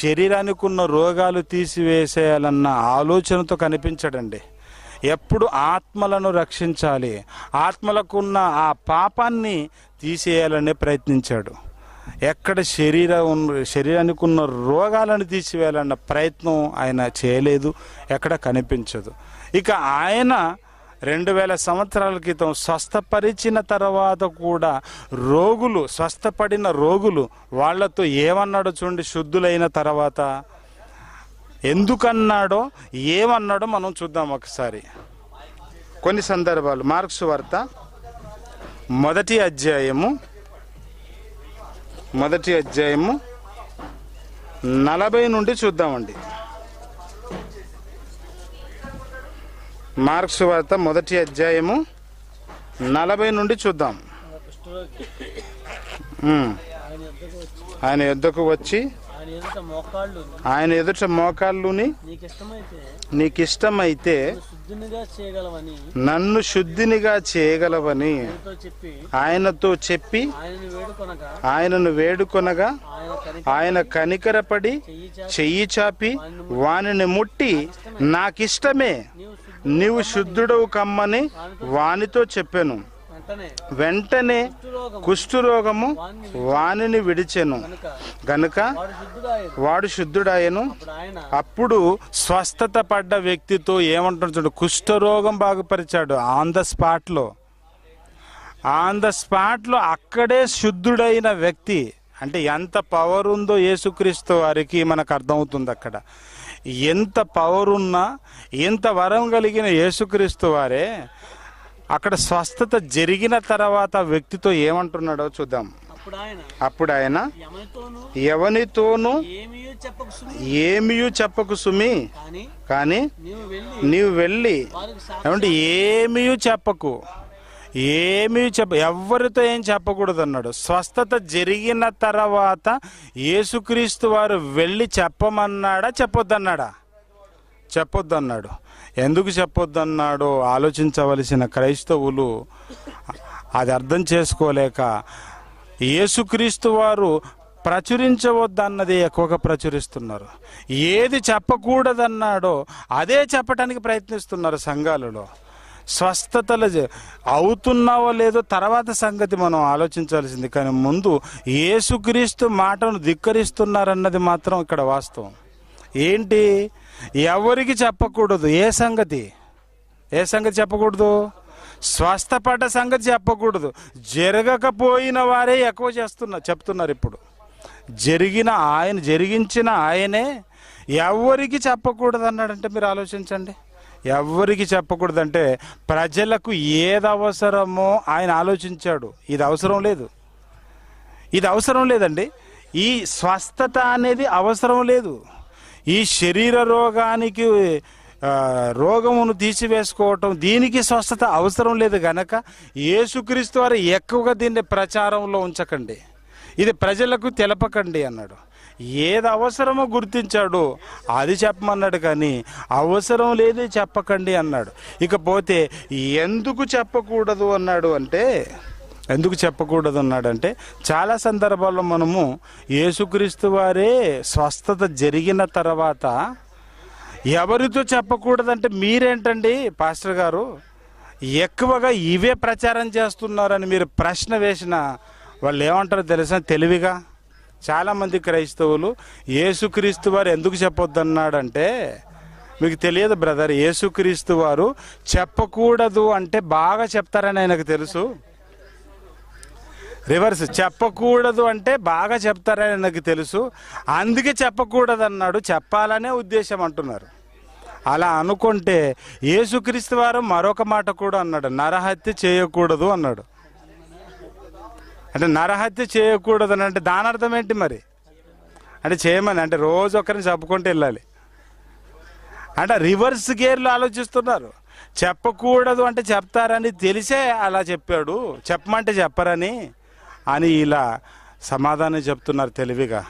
Speaker 1: శరీరానికి ఉన్న రోగాలు తీసివేసేయాలన్న ఆలోచనతో కనిపించడండి ఎప్పుడు ఆత్మలను రక్షించాలి ఆత్మలకున్న ఆ పాపాన్ని తీసేయాలనే ప్రయత్నించాడు ఎక్కడ శరీర శరీరానికి ఉన్న రోగాలను తీసివేయాలన్న ప్రయత్నం ఆయన చేయలేదు ఎక్కడ కనిపించదు ఇక ఆయన రెండు వేల సంవత్సరాల క్రితం స్వస్థపరిచిన తర్వాత కూడా రోగులు స్వస్థపడిన రోగులు వాళ్లతో ఏమన్నాడో చూడండి శుద్ధులైన తర్వాత ఎందుకన్నాడో ఏమన్నాడో మనం చూద్దాం ఒకసారి కొన్ని సందర్భాలు మార్క్స్ వార్త మొదటి అధ్యాయము మొదటి అధ్యాయము నలభై నుండి చూద్దామండి మార్క్స్ వార్త మొదటి అధ్యాయము నలభై నుండి చూద్దాం ఆయన ఎద్దకు వచ్చి ఆయన ఎదుట మోకాళ్ళుని ఇష్టమైతే నన్ను శుద్ధినిగా చేయగలవని ఆయనతో చెప్పి ఆయనను వేడుకొనగా ఆయన కనికరపడి చెయ్యి చాపి వానిని ముట్టి నాకిష్టమే నీవు శుద్ధుడవు కమ్మని వానితో చెప్పాను వెంటనే కుష్ఠురోగము వాణిని విడిచెను గనుక వాడు శుద్ధుడాయను అప్పుడు స్వస్థత పడ్డ వ్యక్తితో ఏమంటున్నాడు కుష్ఠరోగం బాగుపరిచాడు ఆన్ ద స్పాట్లో ఆన్ ద స్పాట్లో అక్కడే శుద్ధుడైన వ్యక్తి అంటే ఎంత పవర్ ఉందో యేసుక్రీస్తు వారికి మనకు అర్థమవుతుంది అక్కడ ఎంత పవర్ ఉన్నా ఎంత వరం కలిగిన యేసుక్రీస్తు వారే అక్కడ స్వస్థత జరిగిన తర్వాత వ్యక్తితో ఏమంటున్నాడో చూద్దాం అప్పుడు ఆయన ఎవనితోనూ ఏమియూ చెప్పకు సుమి కానీ నీవు వెళ్ళి ఏమంటే ఏమీ చెప్పకు ఏమీ చెప్ప ఎవరితో ఏం చెప్పకూడదు అన్నాడు స్వస్థత జరిగిన తర్వాత యేసుక్రీస్తు వారు వెళ్ళి చెప్పమన్నాడా చెప్పొద్దన్నాడా చెప్పొద్దన్నాడు ఎందుకు చెప్పొద్దన్నాడో ఆలోచించవలసిన క్రైస్తవులు అది అర్థం చేసుకోలేక యేసుక్రీస్తు వారు ప్రచురించవద్దన్నది ఎక్కువగా ప్రచురిస్తున్నారు ఏది చెప్పకూడదన్నాడో అదే చెప్పటానికి ప్రయత్నిస్తున్నారు సంఘాలలో స్వస్థతలు అవుతున్నావో లేదో తర్వాత సంగతి మనం ఆలోచించాల్సింది కానీ ముందు ఏసుక్రీస్తు మాటను ధిక్కరిస్తున్నారన్నది మాత్రం ఇక్కడ వాస్తవం ఏంటి ఎవరికి చెప్పకూడదు ఏ సంగతి ఏ సంగతి చెప్పకూడదు స్వస్థపడ్డ సంగతి చెప్పకూడదు జరగకపోయిన వారే ఎక్కువ చేస్తున్నారు చెప్తున్నారు ఇప్పుడు జరిగిన ఆయన జరిగించిన ఆయనే ఎవరికి చెప్పకూడదు అన్నాడంటే మీరు ఆలోచించండి ఎవరికి చెప్పకూడదంటే ప్రజలకు ఏది అవసరమో ఆయన ఆలోచించాడు ఇది అవసరం లేదు ఇది అవసరం లేదండి ఈ స్వస్థత అనేది అవసరం లేదు ఈ శరీర రోగానికి రోగమును తీసివేసుకోవటం దీనికి స్వస్థత అవసరం లేదు గనక ఏసుక్రీస్తు వారు ఎక్కువగా దీన్ని ప్రచారంలో ఉంచకండి ఇది ప్రజలకు తెలపకండి అన్నాడు ఏది అవసరమో గుర్తించాడు అది చెప్పమన్నాడు కానీ అవసరం లేదే చెప్పకండి అన్నాడు ఇకపోతే ఎందుకు చెప్పకూడదు అన్నాడు అంటే ఎందుకు చెప్పకూడదు అన్నాడంటే చాలా సందర్భాల్లో మనము యేసుక్రీస్తు వారే స్వస్థత జరిగిన తర్వాత ఎవరితో చెప్పకూడదంటే మీరేంటండి పాస్టర్ గారు ఎక్కువగా ఇవే ప్రచారం చేస్తున్నారని మీరు ప్రశ్న వేసిన వాళ్ళు ఏమంటారో తెలుసా తెలివిగా చాలామంది క్రైస్తవులు యేసుక్రీస్తు వారు ఎందుకు చెప్పొద్దన్నాడంటే మీకు తెలియదు బ్రదర్ యేసుక్రీస్తు వారు చెప్పకూడదు అంటే బాగా చెప్తారని ఆయనకు తెలుసు రివర్స్ చెప్పకూడదు అంటే బాగా చెప్తారని నాకు తెలుసు అందుకే చెప్పకూడదు అన్నాడు చెప్పాలనే ఉద్దేశం అంటున్నారు అలా అనుకుంటే యేసుక్రీస్తు వారు మరొక మాట కూడా అన్నాడు నరహత్య చేయకూడదు అన్నాడు అంటే నరహత్య చేయకూడదు అని అంటే దాని అర్థం ఏంటి మరి అంటే చేయమని అంటే రోజు ఒకరిని చెప్పుకుంటూ వెళ్ళాలి అంటే రివర్స్ గేర్లు ఆలోచిస్తున్నారు చెప్పకూడదు అంటే చెప్తారని తెలిసే అలా చెప్పాడు చెప్పమంటే చెప్పరని అని ఇలా సమాధానం చెప్తున్నారు తెలివిగా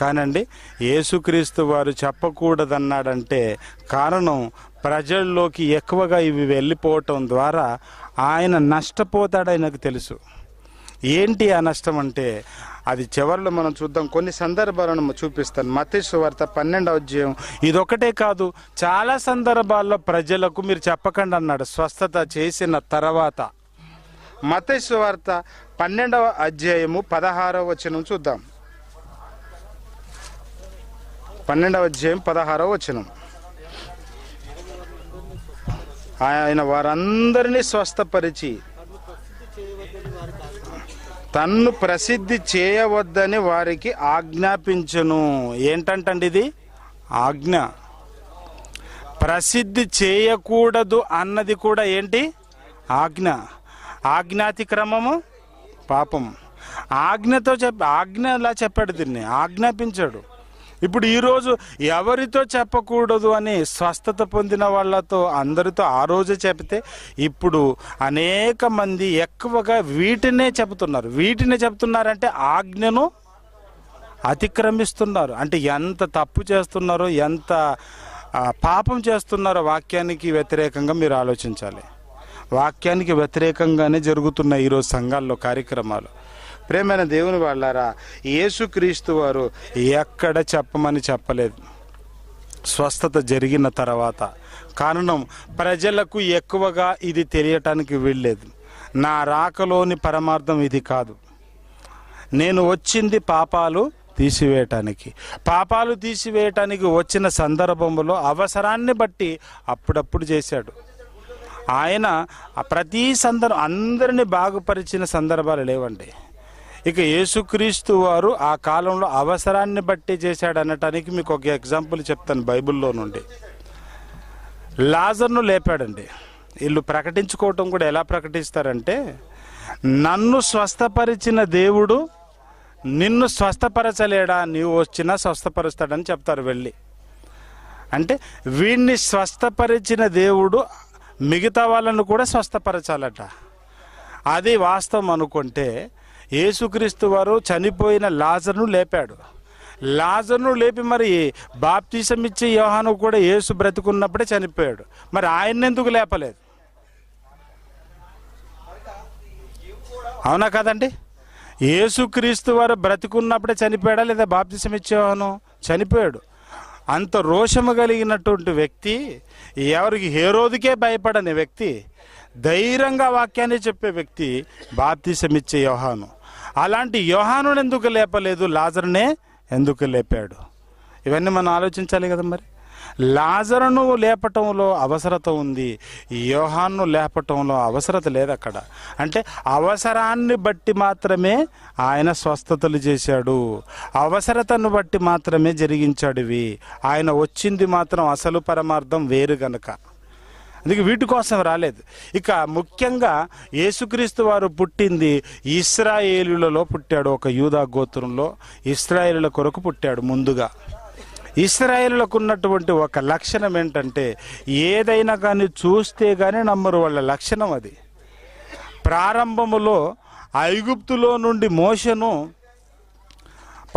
Speaker 1: కానండి యేసుక్రీస్తు వారు చెప్పకూడదన్నాడంటే కారణం ప్రజల్లోకి ఎక్కువగా ఇవి వెళ్ళిపోవటం ద్వారా ఆయన నష్టపోతాడైనకు తెలుసు ఏంటి ఆ నష్టం అంటే అది చివరిలో మనం చూద్దాం కొన్ని సందర్భాలను చూపిస్తాను మతేశ్వర వార్త పన్నెండవ అధ్యాయం ఇదొకటే కాదు చాలా సందర్భాల్లో ప్రజలకు మీరు చెప్పకండి అన్నాడు స్వస్థత చేసిన తర్వాత మతేశ్వ వార్త పన్నెండవ అధ్యాయము పదహారవ వచనం చూద్దాం పన్నెండవ అధ్యాయం పదహారవ వచనం ఆయన వారందరినీ స్వస్థపరిచి తన్ను ప్రసిద్ధి చేయవద్దని వారికి ఆజ్ఞాపించను ఏంటంటండి ఇది ఆజ్ఞ ప్రసిద్ధి చేయకూడదు అన్నది కూడా ఏంటి ఆజ్ఞ ఆజ్ఞాతిక్రమము పాపం ఆజ్ఞతో చెప్ప ఆజ్ఞలా చెప్పాడు దీన్ని ఆజ్ఞాపించాడు ఇప్పుడు ఈరోజు ఎవరితో చెప్పకూడదు అని స్వస్థత పొందిన వాళ్ళతో అందరితో ఆ రోజే చెప్తే ఇప్పుడు అనేక మంది ఎక్కువగా వీటినే చెబుతున్నారు వీటినే చెబుతున్నారంటే ఆజ్ఞను అతిక్రమిస్తున్నారు అంటే ఎంత తప్పు చేస్తున్నారో ఎంత పాపం చేస్తున్నారో వాక్యానికి వ్యతిరేకంగా మీరు ఆలోచించాలి వాక్యానికి వ్యతిరేకంగానే జరుగుతున్న ఈరోజు సంఘాల్లో కార్యక్రమాలు ప్రేమైన దేవుని వాళ్ళారా యేసుక్రీస్తు వారు ఎక్కడ చెప్పమని చెప్పలేదు స్వస్థత జరిగిన తర్వాత కారణం ప్రజలకు ఎక్కువగా ఇది తెలియటానికి వీళ్ళేది నా రాకలోని పరమార్థం ఇది కాదు నేను వచ్చింది పాపాలు తీసివేయటానికి పాపాలు తీసివేయటానికి వచ్చిన సందర్భంలో అవసరాన్ని బట్టి అప్పుడప్పుడు చేశాడు ఆయన ప్రతి సందర్భం అందరినీ బాగుపరిచిన సందర్భాలు లేవండి ఇక యేసుక్రీస్తు వారు ఆ కాలంలో అవసరాన్ని బట్టి చేశాడు అనటానికి మీకు ఒక ఎగ్జాంపుల్ చెప్తాను బైబిల్లో నుండి లాజర్ను లేపాడండి వీళ్ళు ప్రకటించుకోవటం కూడా ఎలా ప్రకటిస్తారంటే నన్ను స్వస్థపరిచిన దేవుడు నిన్ను స్వస్థపరచలేడా నీవు వచ్చినా స్వస్థపరుస్తాడని చెప్తారు వెళ్ళి అంటే వీడిని స్వస్థపరిచిన దేవుడు మిగతా వాళ్ళను కూడా స్వస్థపరచాలట అది వాస్తవం అనుకుంటే యేసుక్రీస్తు వారు చనిపోయిన లాజర్ను లేపాడు లాజర్ను లేపి మరి బాప్తీసం ఇచ్చే యోహాను కూడా యేసు బ్రతుకున్నప్పుడే చనిపోయాడు మరి ఆయన్ని ఎందుకు లేపలేదు అవునా కదండి యేసుక్రీస్తు వారు బ్రతుకున్నప్పుడే చనిపోయాడా లేదా బాప్తీసం ఇచ్చేవాను చనిపోయాడు అంత రోషము కలిగినటువంటి వ్యక్తి ఎవరికి హేరోదికే భయపడని వ్యక్తి ధైర్యంగా వాక్యాన్ని చెప్పే వ్యక్తి బాప్తిసమిచ్చే యోహాను అలాంటి యోహాను ఎందుకు లేపలేదు లాజర్నే ఎందుకు లేపాడు ఇవన్నీ మనం ఆలోచించాలి కదా మరి లాజరును లేపటంలో అవసరత ఉంది యోహాన్ను లేపటంలో అవసరత లేదు అక్కడ అంటే అవసరాన్ని బట్టి మాత్రమే ఆయన స్వస్థతలు చేశాడు అవసరతను బట్టి మాత్రమే జరిగించాడు ఇవి ఆయన వచ్చింది మాత్రం అసలు పరమార్థం వేరు గనక అందుకే వీటి కోసం రాలేదు ఇక ముఖ్యంగా యేసుక్రీస్తు వారు పుట్టింది ఇస్రాయేలులలో పుట్టాడు ఒక యూదా గోత్రంలో ఇస్రాయేలుల కొరకు పుట్టాడు ముందుగా ఇస్రాయేళ్లకు ఉన్నటువంటి ఒక లక్షణం ఏంటంటే ఏదైనా కానీ చూస్తే కానీ నమ్మరు వాళ్ళ లక్షణం అది ప్రారంభములో ఐగుప్తులో నుండి మోషను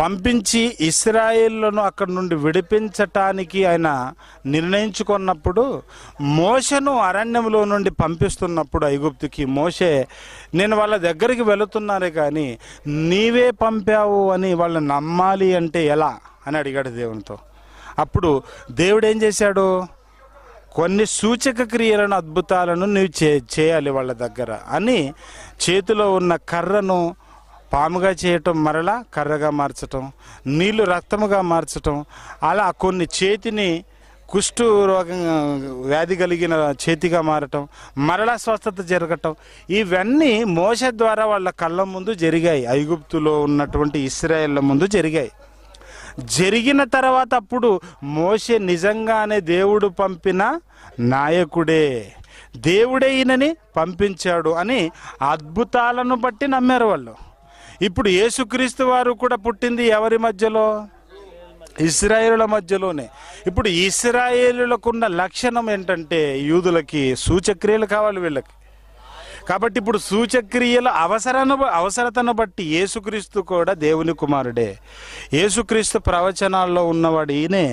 Speaker 1: పంపించి ఇస్రాయేళ్లను అక్కడి నుండి విడిపించటానికి ఆయన నిర్ణయించుకున్నప్పుడు మోషను అరణ్యంలో నుండి పంపిస్తున్నప్పుడు ఐగుప్తుకి మోషే నేను వాళ్ళ దగ్గరికి వెళుతున్నారే కానీ నీవే పంపావు అని వాళ్ళు నమ్మాలి అంటే ఎలా అని అడిగాడు దేవునితో అప్పుడు దేవుడు ఏం చేశాడు కొన్ని సూచక క్రియలను అద్భుతాలను నీవు చే చేయాలి వాళ్ళ దగ్గర అని చేతిలో ఉన్న కర్రను పాముగా చేయటం మరలా కర్రగా మార్చటం నీళ్లు రక్తముగా మార్చటం అలా కొన్ని చేతిని కుష్టు రోగం వ్యాధి కలిగిన చేతిగా మారటం మరలా స్వస్థత జరగటం ఇవన్నీ మోస ద్వారా వాళ్ళ కళ్ళ ముందు జరిగాయి ఐగుప్తులో ఉన్నటువంటి ఇస్రాయేళ్ల ముందు జరిగాయి జరిగిన తర్వాత అప్పుడు మోసే నిజంగానే దేవుడు పంపిన నాయకుడే దేవుడే ఈయనని పంపించాడు అని అద్భుతాలను బట్టి నమ్మారు వాళ్ళు ఇప్పుడు యేసుక్రీస్తు వారు కూడా పుట్టింది ఎవరి మధ్యలో ఇస్రాయేలుల మధ్యలోనే ఇప్పుడు ఇస్రాయేలులకున్న లక్షణం ఏంటంటే యూదులకి సూచక్రియలు కావాలి వీళ్ళకి కాబట్టి ఇప్పుడు సూచక్రియల అవసరను అవసరతను బట్టి యేసుక్రీస్తు కూడా దేవుని కుమారుడే యేసుక్రీస్తు ప్రవచనాల్లో ఉన్నవాడు ఈయనే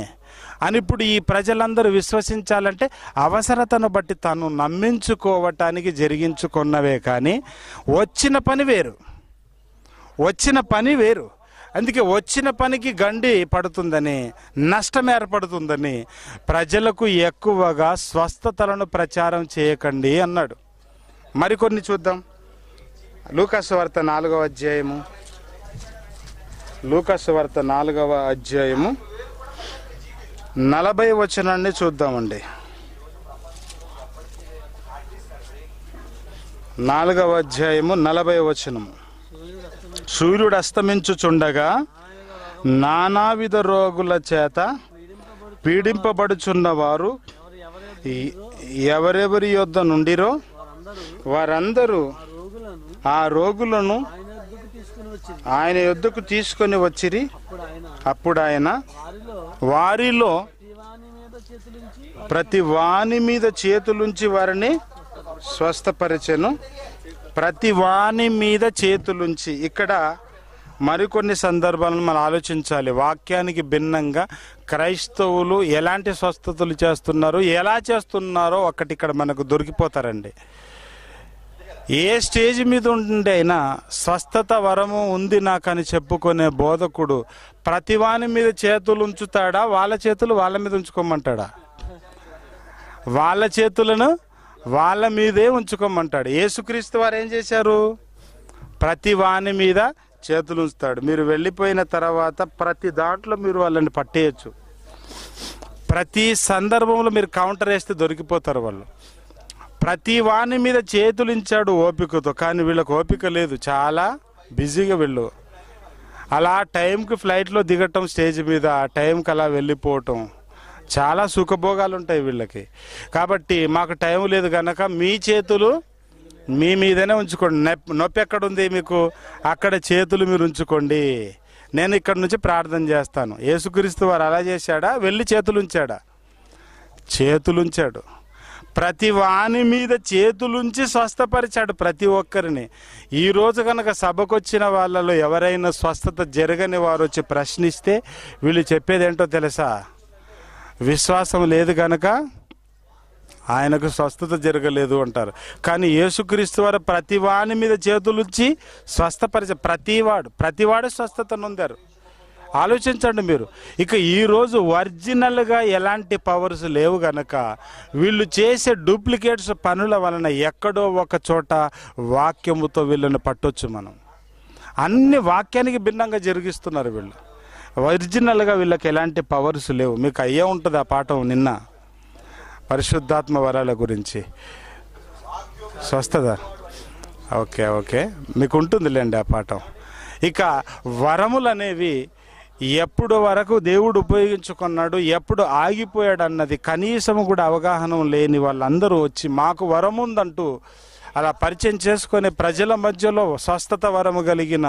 Speaker 1: అని ఇప్పుడు ఈ ప్రజలందరూ విశ్వసించాలంటే అవసరతను బట్టి తను నమ్మించుకోవటానికి జరిగించుకున్నవే కానీ వచ్చిన పని వేరు వచ్చిన పని వేరు అందుకే వచ్చిన పనికి గండి పడుతుందని నష్టం ఏర్పడుతుందని ప్రజలకు ఎక్కువగా స్వస్థతలను ప్రచారం చేయకండి అన్నాడు మరికొన్ని చూద్దాం లూకాసు వార్త నాలుగవ అధ్యాయము లూకాసు వార్త నాలుగవ అధ్యాయము నలభై వచనాన్ని చూద్దామండి నాలుగవ అధ్యాయము నలభై వచనము సూర్యుడు అస్తమించుచుండగా నానావిధ రోగుల చేత పీడింపబడుచున్నవారు ఎవరెవరి యొద్ద నుండిరో వారందరూ ఆ రోగులను ఆయన యుద్ధకు తీసుకొని వచ్చిరి అప్పుడు ఆయన వారిలో ప్రతి వాణి మీద చేతులుంచి వారిని స్వస్థపరిచెను ప్రతి వాణి మీద చేతులుంచి ఇక్కడ మరికొన్ని సందర్భాలను మనం ఆలోచించాలి వాక్యానికి భిన్నంగా క్రైస్తవులు ఎలాంటి స్వస్థతలు చేస్తున్నారు ఎలా చేస్తున్నారో ఒకటి ఇక్కడ మనకు దొరికిపోతారండి ఏ స్టేజ్ మీద ఉండే అయినా స్వస్థత వరము ఉంది నాకని చెప్పుకునే బోధకుడు ప్రతివాని మీద చేతులు ఉంచుతాడా వాళ్ళ చేతులు వాళ్ళ మీద ఉంచుకోమంటాడా వాళ్ళ చేతులను వాళ్ళ మీదే ఉంచుకోమంటాడు యేసుక్రీస్తు వారు ఏం చేశారు ప్రతి వాని మీద చేతులు ఉంచుతాడు మీరు వెళ్ళిపోయిన తర్వాత ప్రతి దాంట్లో మీరు వాళ్ళని పట్టేయచ్చు ప్రతి సందర్భంలో మీరు కౌంటర్ వేస్తే దొరికిపోతారు వాళ్ళు ప్రతి వాని మీద చేతులించాడు ఓపికతో కానీ వీళ్ళకి ఓపిక లేదు చాలా బిజీగా వెళ్ళు అలా టైంకి ఫ్లైట్లో దిగటం స్టేజ్ మీద టైంకి అలా వెళ్ళిపోవటం చాలా సుఖభోగాలు ఉంటాయి వీళ్ళకి కాబట్టి మాకు టైం లేదు కనుక మీ చేతులు మీ మీదనే ఉంచుకోండి నొప్పి నొప్పి ఎక్కడుంది మీకు అక్కడ చేతులు మీరు ఉంచుకోండి నేను ఇక్కడ నుంచి ప్రార్థన చేస్తాను యేసుక్రీస్తు వారు అలా చేశాడా వెళ్ళి చేతులు చేతులు చేతులుంచాడు ప్రతి వాని మీద చేతులుంచి స్వస్థపరిచాడు ప్రతి ఒక్కరిని ఈరోజు కనుక సభకు వచ్చిన వాళ్ళలో ఎవరైనా స్వస్థత జరగని వారు వచ్చి ప్రశ్నిస్తే వీళ్ళు చెప్పేదేంటో తెలుసా విశ్వాసం లేదు కనుక ఆయనకు స్వస్థత జరగలేదు అంటారు కానీ యేసుక్రీస్తు వారు ప్రతి వాని మీద చేతులుచ్చి స్వస్థపరిచ ప్రతివాడు ప్రతివాడు స్వస్థత నొందారు ఆలోచించండి మీరు ఇక ఈరోజు ఒరిజినల్గా ఎలాంటి పవర్స్ లేవు గనక వీళ్ళు చేసే డూప్లికేట్స్ పనుల వలన ఎక్కడో ఒక చోట వాక్యముతో వీళ్ళని పట్టొచ్చు మనం అన్ని వాక్యానికి భిన్నంగా జరిగిస్తున్నారు వీళ్ళు ఒరిజినల్గా వీళ్ళకి ఎలాంటి పవర్స్ లేవు మీకు అయ్యే ఉంటుంది ఆ పాఠం నిన్న పరిశుద్ధాత్మ వరాల గురించి స్వస్థదా ఓకే ఓకే మీకు ఉంటుందిలేండి ఆ పాఠం ఇక వరములు అనేవి ఎప్పుడు వరకు దేవుడు ఉపయోగించుకున్నాడు ఎప్పుడు ఆగిపోయాడు అన్నది కనీసం కూడా అవగాహన లేని వాళ్ళందరూ వచ్చి మాకు వరం ఉందంటూ అలా పరిచయం చేసుకునే ప్రజల మధ్యలో స్వస్థత వరము కలిగిన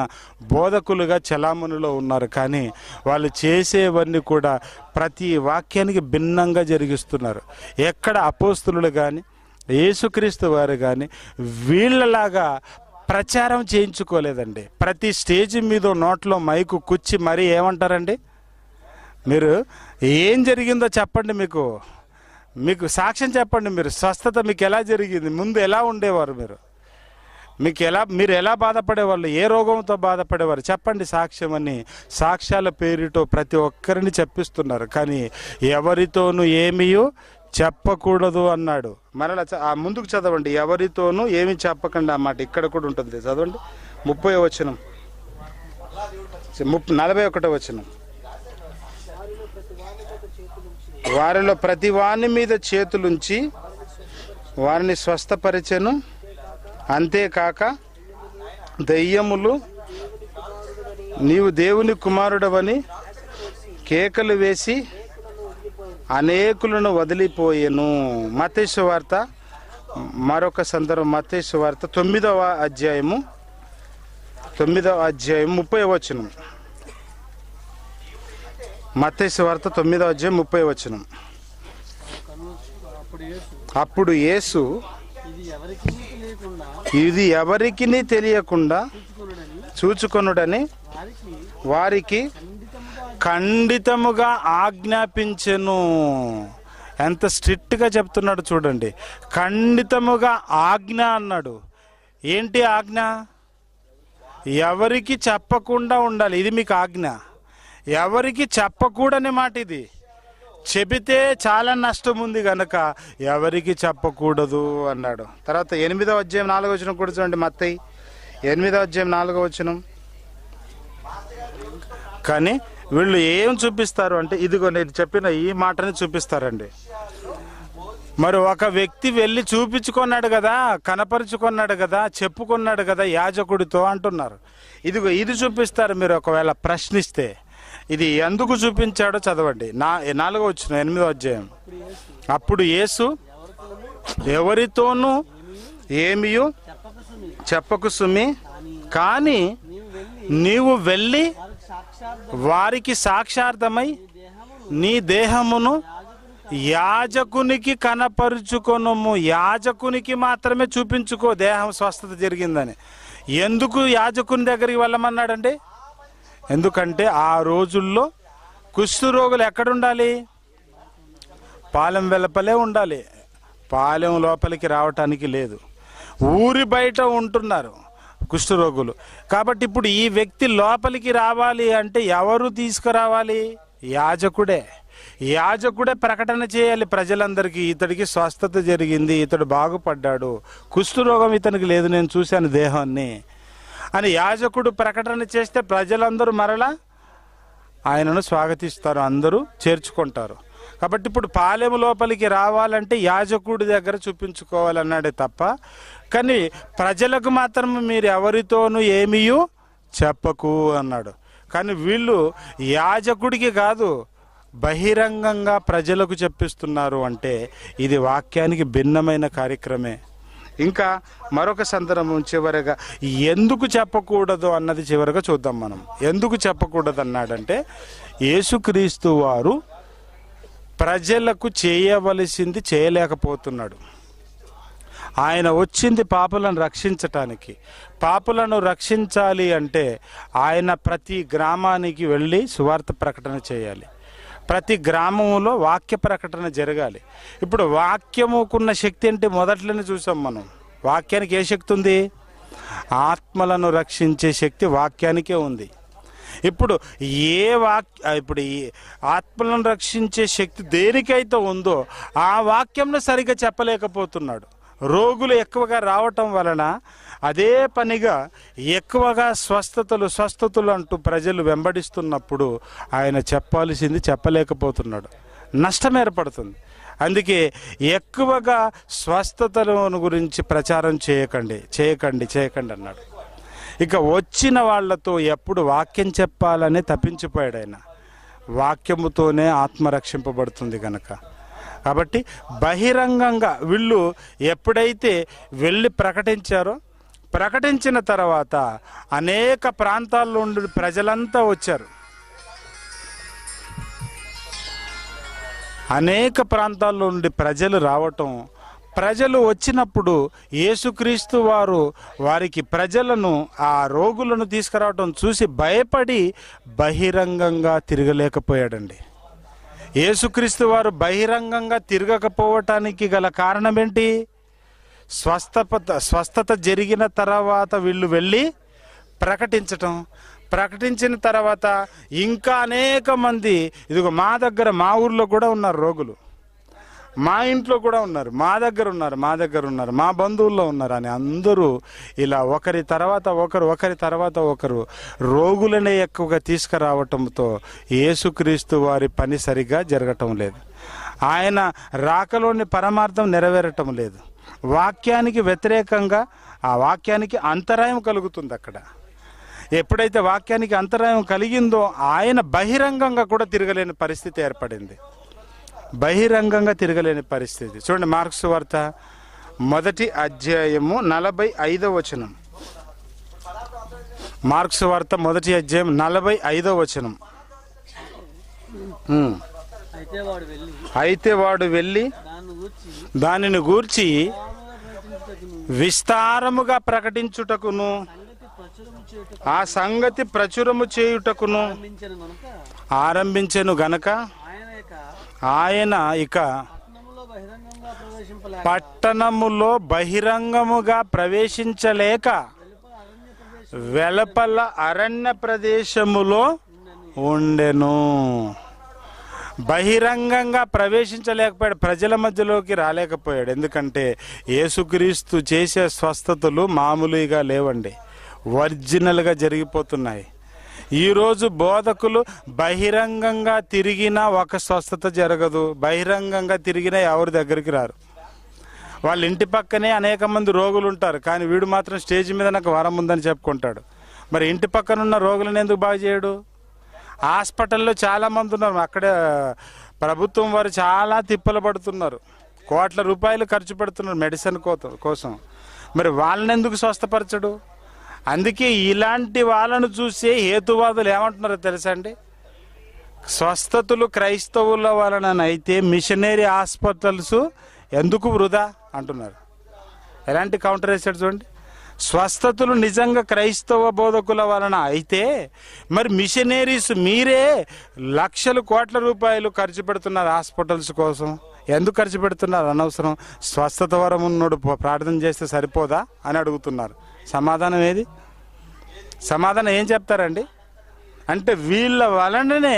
Speaker 1: బోధకులుగా చలామణిలో ఉన్నారు కానీ వాళ్ళు చేసేవన్నీ కూడా ప్రతి వాక్యానికి భిన్నంగా జరిగిస్తున్నారు ఎక్కడ అపోస్తులు కానీ యేసుక్రీస్తు వారు కానీ వీళ్ళలాగా ప్రచారం చేయించుకోలేదండి ప్రతి స్టేజ్ మీద నోట్లో మైకు కుచ్చి మరీ ఏమంటారండి మీరు ఏం జరిగిందో చెప్పండి మీకు మీకు సాక్ష్యం చెప్పండి మీరు స్వస్థత మీకు ఎలా జరిగింది ముందు ఎలా ఉండేవారు మీరు మీకు ఎలా మీరు ఎలా బాధపడేవాళ్ళు ఏ రోగంతో బాధపడేవారు చెప్పండి సాక్ష్యం అని సాక్ష్యాల పేరుతో ప్రతి ఒక్కరిని చెప్పిస్తున్నారు కానీ ఎవరితోనూ ఏమీయో చెప్పకూడదు అన్నాడు మరలా ఆ ముందుకు చదవండి ఎవరితోనూ ఏమి చెప్పకండి అన్నమాట ఇక్కడ కూడా ఉంటుంది చదవండి ముప్పై వచనం ముప్ నలభై ఒకటో వచనం వారిలో ప్రతి వాని మీద చేతులుంచి వారిని స్వస్థపరిచను అంతేకాక దయ్యములు నీవు దేవుని కుమారుడవని కేకలు వేసి అనేకులను వదిలిపోయెను మతేశ్వ వార్త మరొక సందర్భం మతేశ్వ వార్త తొమ్మిదవ అధ్యాయము తొమ్మిదవ అధ్యాయం ముప్పై వచనం మతేశ్వ వార్త తొమ్మిదవ అధ్యాయం ముప్పై వచనం అప్పుడు యేసు ఇది ఎవరికి తెలియకుండా చూచుకొనుడని వారికి ఖండితముగా ఆజ్ఞాపించెను ఎంత స్ట్రిక్ట్గా చెప్తున్నాడు చూడండి ఖండితముగా ఆజ్ఞ అన్నాడు ఏంటి ఆజ్ఞ ఎవరికి చెప్పకుండా ఉండాలి ఇది మీకు ఆజ్ఞ ఎవరికి చెప్పకూడని మాట ఇది చెబితే చాలా నష్టం ఉంది కనుక ఎవరికి చెప్పకూడదు అన్నాడు తర్వాత ఎనిమిదో అధ్యాయం నాలుగో వచ్చిన కూడా చూడండి మత్తయ్య ఎనిమిదో అధ్యాయం నాలుగో వచ్చినం కానీ వీళ్ళు ఏం చూపిస్తారు అంటే ఇదిగో నేను చెప్పిన ఈ మాటని చూపిస్తారండి మరి ఒక వ్యక్తి వెళ్ళి చూపించుకున్నాడు కదా కనపరుచుకున్నాడు కదా చెప్పుకున్నాడు కదా యాజకుడితో అంటున్నారు ఇదిగో ఇది చూపిస్తారు మీరు ఒకవేళ ప్రశ్నిస్తే ఇది ఎందుకు చూపించాడో చదవండి నా నాలుగో వచ్చిన ఎనిమిదో అధ్యాయం అప్పుడు యేసు ఎవరితోనూ ఏమియు చెప్పకు సుమి కానీ నీవు వెళ్ళి వారికి సాక్షార్థమై నీ దేహమును యాజకునికి కనపరుచుకొను యాజకునికి మాత్రమే చూపించుకో దేహం స్వస్థత జరిగిందని ఎందుకు యాజకుని దగ్గరికి వెళ్ళమన్నాడండి ఎందుకంటే ఆ రోజుల్లో రోగులు ఎక్కడుండాలి పాలెం వెలపలే ఉండాలి పాలెం లోపలికి రావటానికి లేదు ఊరి బయట ఉంటున్నారు కుష్ఠరోగులు కాబట్టి ఇప్పుడు ఈ వ్యక్తి లోపలికి రావాలి అంటే ఎవరు తీసుకురావాలి యాజకుడే యాజకుడే ప్రకటన చేయాలి ప్రజలందరికీ ఇతడికి స్వస్థత జరిగింది ఇతడు బాగుపడ్డాడు కుష్ఠరోగం ఇతనికి లేదు నేను చూశాను దేహాన్ని అని యాజకుడు ప్రకటన చేస్తే ప్రజలందరూ మరలా ఆయనను స్వాగతిస్తారు అందరూ చేర్చుకుంటారు కాబట్టి ఇప్పుడు పాలెము లోపలికి రావాలంటే యాజకుడి దగ్గర చూపించుకోవాలన్నాడే తప్ప కానీ ప్రజలకు మాత్రం మీరు ఎవరితోనూ ఏమీ చెప్పకు అన్నాడు కానీ వీళ్ళు యాజకుడికి కాదు బహిరంగంగా ప్రజలకు చెప్పిస్తున్నారు అంటే ఇది వాక్యానికి భిన్నమైన కార్యక్రమే ఇంకా మరొక సందర్భం చివరిగా ఎందుకు చెప్పకూడదు అన్నది చివరిగా చూద్దాం మనం ఎందుకు చెప్పకూడదు అన్నాడంటే యేసుక్రీస్తు వారు ప్రజలకు చేయవలసింది చేయలేకపోతున్నాడు ఆయన వచ్చింది పాపులను రక్షించటానికి పాపులను రక్షించాలి అంటే ఆయన ప్రతి గ్రామానికి వెళ్ళి సువార్త ప్రకటన చేయాలి ప్రతి గ్రామంలో వాక్య ప్రకటన జరగాలి ఇప్పుడు వాక్యముకున్న శక్తి అంటే మొదట్లోనే చూసాం మనం వాక్యానికి ఏ శక్తి ఉంది ఆత్మలను రక్షించే శక్తి వాక్యానికే ఉంది ఇప్పుడు ఏ వాక్ ఇప్పుడు ఆత్మలను రక్షించే శక్తి దేనికైతే ఉందో ఆ వాక్యంను సరిగ్గా చెప్పలేకపోతున్నాడు రోగులు ఎక్కువగా రావటం వలన అదే పనిగా ఎక్కువగా స్వస్థతలు స్వస్థతలు అంటూ ప్రజలు వెంబడిస్తున్నప్పుడు ఆయన చెప్పాల్సింది చెప్పలేకపోతున్నాడు నష్టం ఏర్పడుతుంది అందుకే ఎక్కువగా స్వస్థతలను గురించి ప్రచారం చేయకండి చేయకండి చేయకండి అన్నాడు ఇక వచ్చిన వాళ్లతో ఎప్పుడు వాక్యం చెప్పాలని తప్పించిపోయాడు ఆయన వాక్యముతోనే ఆత్మ రక్షింపబడుతుంది కనుక కాబట్టి బహిరంగంగా వీళ్ళు ఎప్పుడైతే వెళ్ళి ప్రకటించారో ప్రకటించిన తర్వాత అనేక ప్రాంతాల్లో ఉండి ప్రజలంతా వచ్చారు అనేక ప్రాంతాల్లో నుండి ప్రజలు రావటం ప్రజలు వచ్చినప్పుడు యేసుక్రీస్తు వారు వారికి ప్రజలను ఆ రోగులను తీసుకురావటం చూసి భయపడి బహిరంగంగా తిరగలేకపోయాడండి యేసుక్రీస్తు వారు బహిరంగంగా తిరగకపోవటానికి గల కారణమేంటి స్వస్థత స్వస్థత జరిగిన తర్వాత వీళ్ళు వెళ్ళి ప్రకటించటం ప్రకటించిన తర్వాత ఇంకా అనేక మంది ఇదిగో మా దగ్గర మా ఊర్లో కూడా ఉన్నారు రోగులు మా ఇంట్లో కూడా ఉన్నారు మా దగ్గర ఉన్నారు మా దగ్గర ఉన్నారు మా బంధువుల్లో ఉన్నారు అని అందరూ ఇలా ఒకరి తర్వాత ఒకరు ఒకరి తర్వాత ఒకరు రోగులనే ఎక్కువగా తీసుకురావటంతో యేసుక్రీస్తు వారి పని సరిగ్గా జరగటం లేదు ఆయన రాకలోని పరమార్థం నెరవేరటం లేదు వాక్యానికి వ్యతిరేకంగా ఆ వాక్యానికి అంతరాయం కలుగుతుంది అక్కడ ఎప్పుడైతే వాక్యానికి అంతరాయం కలిగిందో ఆయన బహిరంగంగా కూడా తిరగలేని పరిస్థితి ఏర్పడింది బహిరంగంగా తిరగలేని పరిస్థితి చూడండి మార్క్స్ వార్త మొదటి అధ్యాయము నలభై ఐదో వచనం మార్క్స్ వార్త మొదటి అధ్యాయం నలభై ఐదో వచనం అయితే వాడు వెళ్ళి దానిని గూర్చి విస్తారముగా ప్రకటించుటకును ఆ సంగతి ప్రచురము చేయుటకును ఆరంభించను గనక ఆయన ఇక పట్టణములో బహిరంగముగా ప్రవేశించలేక వెలపల అరణ్య ప్రదేశములో ఉండెను బహిరంగంగా ప్రవేశించలేకపోయాడు ప్రజల మధ్యలోకి రాలేకపోయాడు ఎందుకంటే యేసుక్రీస్తు చేసే స్వస్థతలు మామూలుగా లేవండి ఒరిజినల్గా జరిగిపోతున్నాయి ఈరోజు బోధకులు బహిరంగంగా తిరిగినా ఒక స్వస్థత జరగదు బహిరంగంగా తిరిగినా ఎవరి దగ్గరికి రారు వాళ్ళ ఇంటి పక్కనే అనేక మంది రోగులు ఉంటారు కానీ వీడు మాత్రం స్టేజ్ మీద నాకు వరం ఉందని చెప్పుకుంటాడు మరి ఇంటి పక్కన ఉన్న రోగులను ఎందుకు బాగు చేయడు హాస్పిటల్లో చాలామంది ఉన్నారు అక్కడే ప్రభుత్వం వారు చాలా తిప్పలు పడుతున్నారు కోట్ల రూపాయలు ఖర్చు పెడుతున్నారు మెడిసిన్ కోసం మరి వాళ్ళని ఎందుకు స్వస్థపరచడు అందుకే ఇలాంటి వాళ్ళను చూసే హేతువాదులు ఏమంటున్నారో తెలుసా అండి స్వస్థతలు క్రైస్తవుల వలననైతే మిషనరీ హాస్పిటల్స్ ఎందుకు వృధా అంటున్నారు ఎలాంటి కౌంటర్ వేసాడు చూడండి స్వస్థతలు నిజంగా క్రైస్తవ బోధకుల వలన అయితే మరి మిషనరీస్ మీరే లక్షలు కోట్ల రూపాయలు ఖర్చు పెడుతున్నారు హాస్పిటల్స్ కోసం ఎందుకు ఖర్చు పెడుతున్నారు అనవసరం స్వస్థత వరం ఉన్నోడు ప్రార్థన చేస్తే సరిపోదా అని అడుగుతున్నారు సమాధానం ఏది సమాధానం ఏం చెప్తారండి అంటే వీళ్ళ వలననే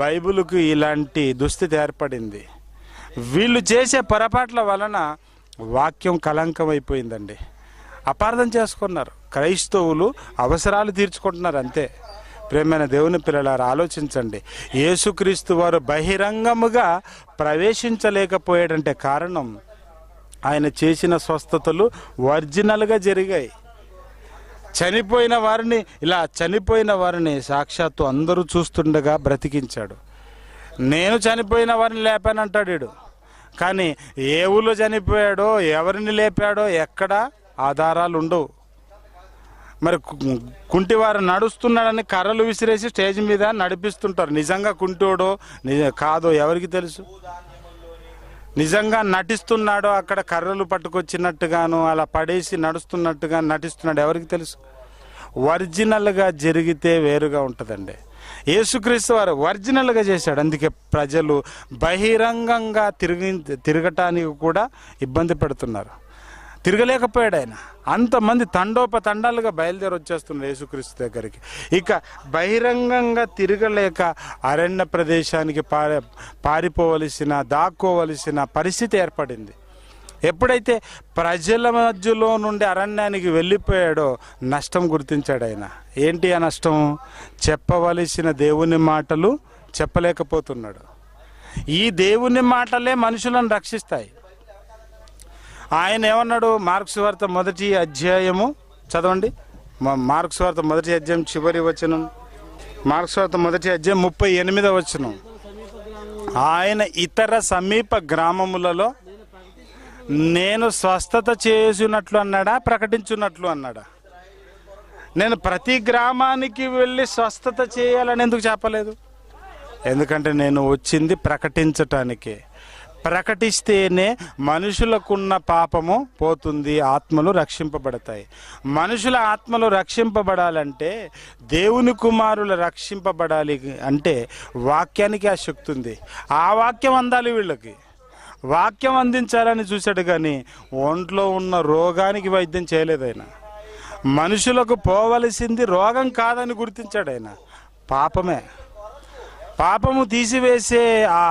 Speaker 1: బైబిల్కు ఇలాంటి దుస్థితి ఏర్పడింది వీళ్ళు చేసే పొరపాట్ల వలన వాక్యం కలంకం అయిపోయిందండి అపార్థం చేసుకున్నారు క్రైస్తవులు అవసరాలు తీర్చుకుంటున్నారు అంతే ప్రేమైన దేవుని పిల్లలారు ఆలోచించండి యేసుక్రీస్తు వారు బహిరంగముగా ప్రవేశించలేకపోయాడంటే కారణం ఆయన చేసిన స్వస్థతలు ఒరిజినల్గా జరిగాయి చనిపోయిన వారిని ఇలా చనిపోయిన వారిని సాక్షాత్తు అందరూ చూస్తుండగా బ్రతికించాడు నేను చనిపోయిన వారిని లేపానంటాడు వీడు కానీ ఏ ఊళ్ళో చనిపోయాడో ఎవరిని లేపాడో ఎక్కడ ఆధారాలు ఉండవు మరి కుంటివారు నడుస్తున్నాడని కర్రలు విసిరేసి స్టేజ్ మీద నడిపిస్తుంటారు నిజంగా నిజ కాదో ఎవరికి తెలుసు నిజంగా నటిస్తున్నాడో అక్కడ కర్రలు పట్టుకొచ్చినట్టుగాను అలా పడేసి నడుస్తున్నట్టుగా నటిస్తున్నాడు ఎవరికి తెలుసు ఒరిజినల్గా జరిగితే వేరుగా ఉంటుందండి యేసుక్రీస్తు వారు ఒరిజినల్గా చేశాడు అందుకే ప్రజలు బహిరంగంగా తిరిగి తిరగటానికి కూడా ఇబ్బంది పెడుతున్నారు తిరగలేకపోయాడు ఆయన అంతమంది తండోపతండాలుగా బయలుదేరి వచ్చేస్తున్నారు యేసుక్రీస్తు దగ్గరికి ఇక బహిరంగంగా తిరగలేక అరణ్య ప్రదేశానికి పారి పారిపోవలసిన దాక్కోవలసిన పరిస్థితి ఏర్పడింది ఎప్పుడైతే ప్రజల మధ్యలో నుండి అరణ్యానికి వెళ్ళిపోయాడో నష్టం గుర్తించాడు ఆయన ఏంటి ఆ నష్టం చెప్పవలసిన దేవుని మాటలు చెప్పలేకపోతున్నాడు ఈ దేవుని మాటలే మనుషులను రక్షిస్తాయి ఆయన ఏమన్నాడు మార్క్స్ వార్త మొదటి అధ్యాయము చదవండి మార్క్స్ వార్త మొదటి అధ్యాయం చివరి వచనం మార్క్స్ వార్త మొదటి అధ్యాయం ముప్పై ఎనిమిదవ వచనం ఆయన ఇతర సమీప గ్రామములలో నేను స్వస్థత చేసినట్లు అన్నాడా ప్రకటించున్నట్లు అన్నాడా నేను ప్రతి గ్రామానికి వెళ్ళి స్వస్థత చేయాలని ఎందుకు చెప్పలేదు ఎందుకంటే నేను వచ్చింది ప్రకటించటానికే ప్రకటిస్తేనే మనుషులకున్న పాపము పోతుంది ఆత్మలు రక్షింపబడతాయి మనుషుల ఆత్మలు రక్షింపబడాలంటే దేవుని కుమారులు రక్షింపబడాలి అంటే వాక్యానికి ఆ శక్తి ఉంది ఆ వాక్యం అందాలి వీళ్ళకి వాక్యం అందించాలని చూశాడు కానీ ఒంట్లో ఉన్న రోగానికి వైద్యం చేయలేదు ఆయన మనుషులకు పోవలసింది రోగం కాదని గుర్తించాడు ఆయన పాపమే పాపము తీసివేసే ఆ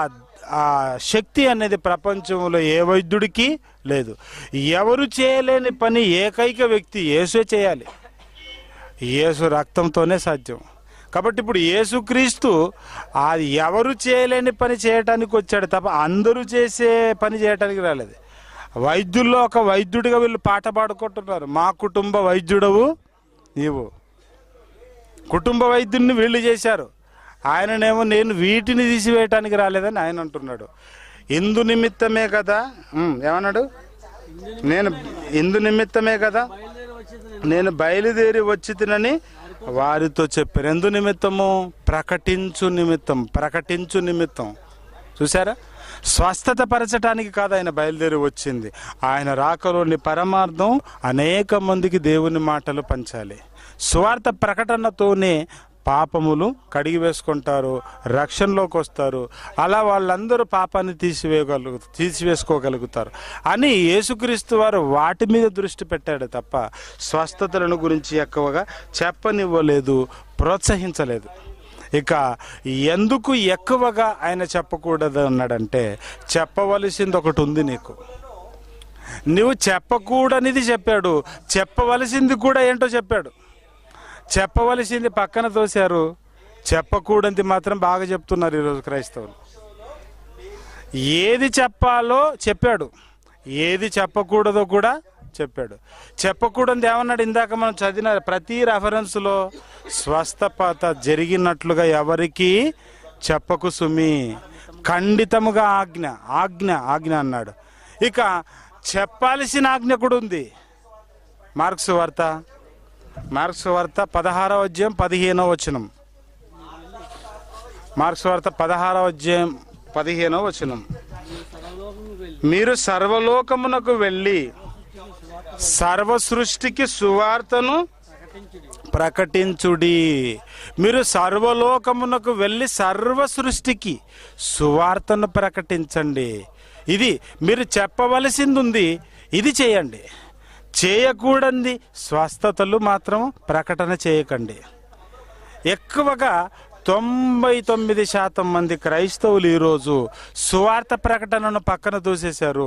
Speaker 1: ఆ శక్తి అనేది ప్రపంచంలో ఏ వైద్యుడికి లేదు ఎవరు చేయలేని పని ఏకైక వ్యక్తి యేసే చేయాలి యేసు రక్తంతోనే సాధ్యం కాబట్టి ఇప్పుడు యేసుక్రీస్తు అది ఎవరు చేయలేని పని చేయటానికి వచ్చాడు తప్ప అందరూ చేసే పని చేయటానికి రాలేదు వైద్యుల్లో ఒక వైద్యుడిగా వీళ్ళు పాట పాడుకుంటున్నారు మా కుటుంబ వైద్యుడవు నీవు కుటుంబ వైద్యుడిని వీళ్ళు చేశారు ఆయననేమో నేను వీటిని తీసివేయటానికి రాలేదని ఆయన అంటున్నాడు ఇందు నిమిత్తమే కదా ఏమన్నాడు నేను ఇందు నిమిత్తమే కదా నేను బయలుదేరి వచ్చి తినని వారితో చెప్పారు ఎందు నిమిత్తము ప్రకటించు నిమిత్తం ప్రకటించు నిమిత్తం చూసారా స్వస్థత పరచటానికి కాదు ఆయన బయలుదేరి వచ్చింది ఆయన రాకలోని పరమార్థం అనేక మందికి దేవుని మాటలు పంచాలి స్వార్థ ప్రకటనతోనే పాపములు కడిగి వేసుకుంటారు రక్షణలోకి వస్తారు అలా వాళ్ళందరూ పాపాన్ని తీసివేయగలుగు తీసివేసుకోగలుగుతారు అని యేసుక్రీస్తు వారు వాటి మీద దృష్టి పెట్టాడు తప్ప స్వస్థతలను గురించి ఎక్కువగా చెప్పనివ్వలేదు ప్రోత్సహించలేదు ఇక ఎందుకు ఎక్కువగా ఆయన చెప్పకూడదు అన్నాడంటే చెప్పవలసింది ఒకటి ఉంది నీకు నువ్వు చెప్పకూడనిది చెప్పాడు చెప్పవలసింది కూడా ఏంటో చెప్పాడు చెప్పవలసింది పక్కన తోశారు చెప్పకూడంది మాత్రం బాగా చెప్తున్నారు ఈరోజు క్రైస్తవులు ఏది చెప్పాలో చెప్పాడు ఏది చెప్పకూడదో కూడా చెప్పాడు చెప్పకూడదు ఏమన్నాడు ఇందాక మనం చదివిన ప్రతి రెఫరెన్స్లో స్వస్థపాత జరిగినట్లుగా ఎవరికి చెప్పకు సుమి ఖండితముగా ఆజ్ఞ ఆజ్ఞ ఆజ్ఞ అన్నాడు ఇక చెప్పాల్సిన ఆజ్ఞ కూడా ఉంది మార్క్స్ వార్త మార్క్స్ వార్త పదహారవ అధ్యాయం పదిహేనవ వచనం మార్క్స్ వార్త పదహారవ అధ్యాయం పదిహేనవ వచనం మీరు సర్వలోకమునకు వెళ్ళి సర్వ సృష్టికి సువార్తను ప్రకటించుడి మీరు సర్వలోకమునకు వెళ్ళి సర్వ సృష్టికి సువార్తను ప్రకటించండి ఇది మీరు చెప్పవలసింది ఉంది ఇది చేయండి చేయకూడని స్వస్థతలు మాత్రం ప్రకటన చేయకండి ఎక్కువగా తొంభై తొమ్మిది శాతం మంది క్రైస్తవులు ఈరోజు సువార్త ప్రకటనను పక్కన దూసేశారు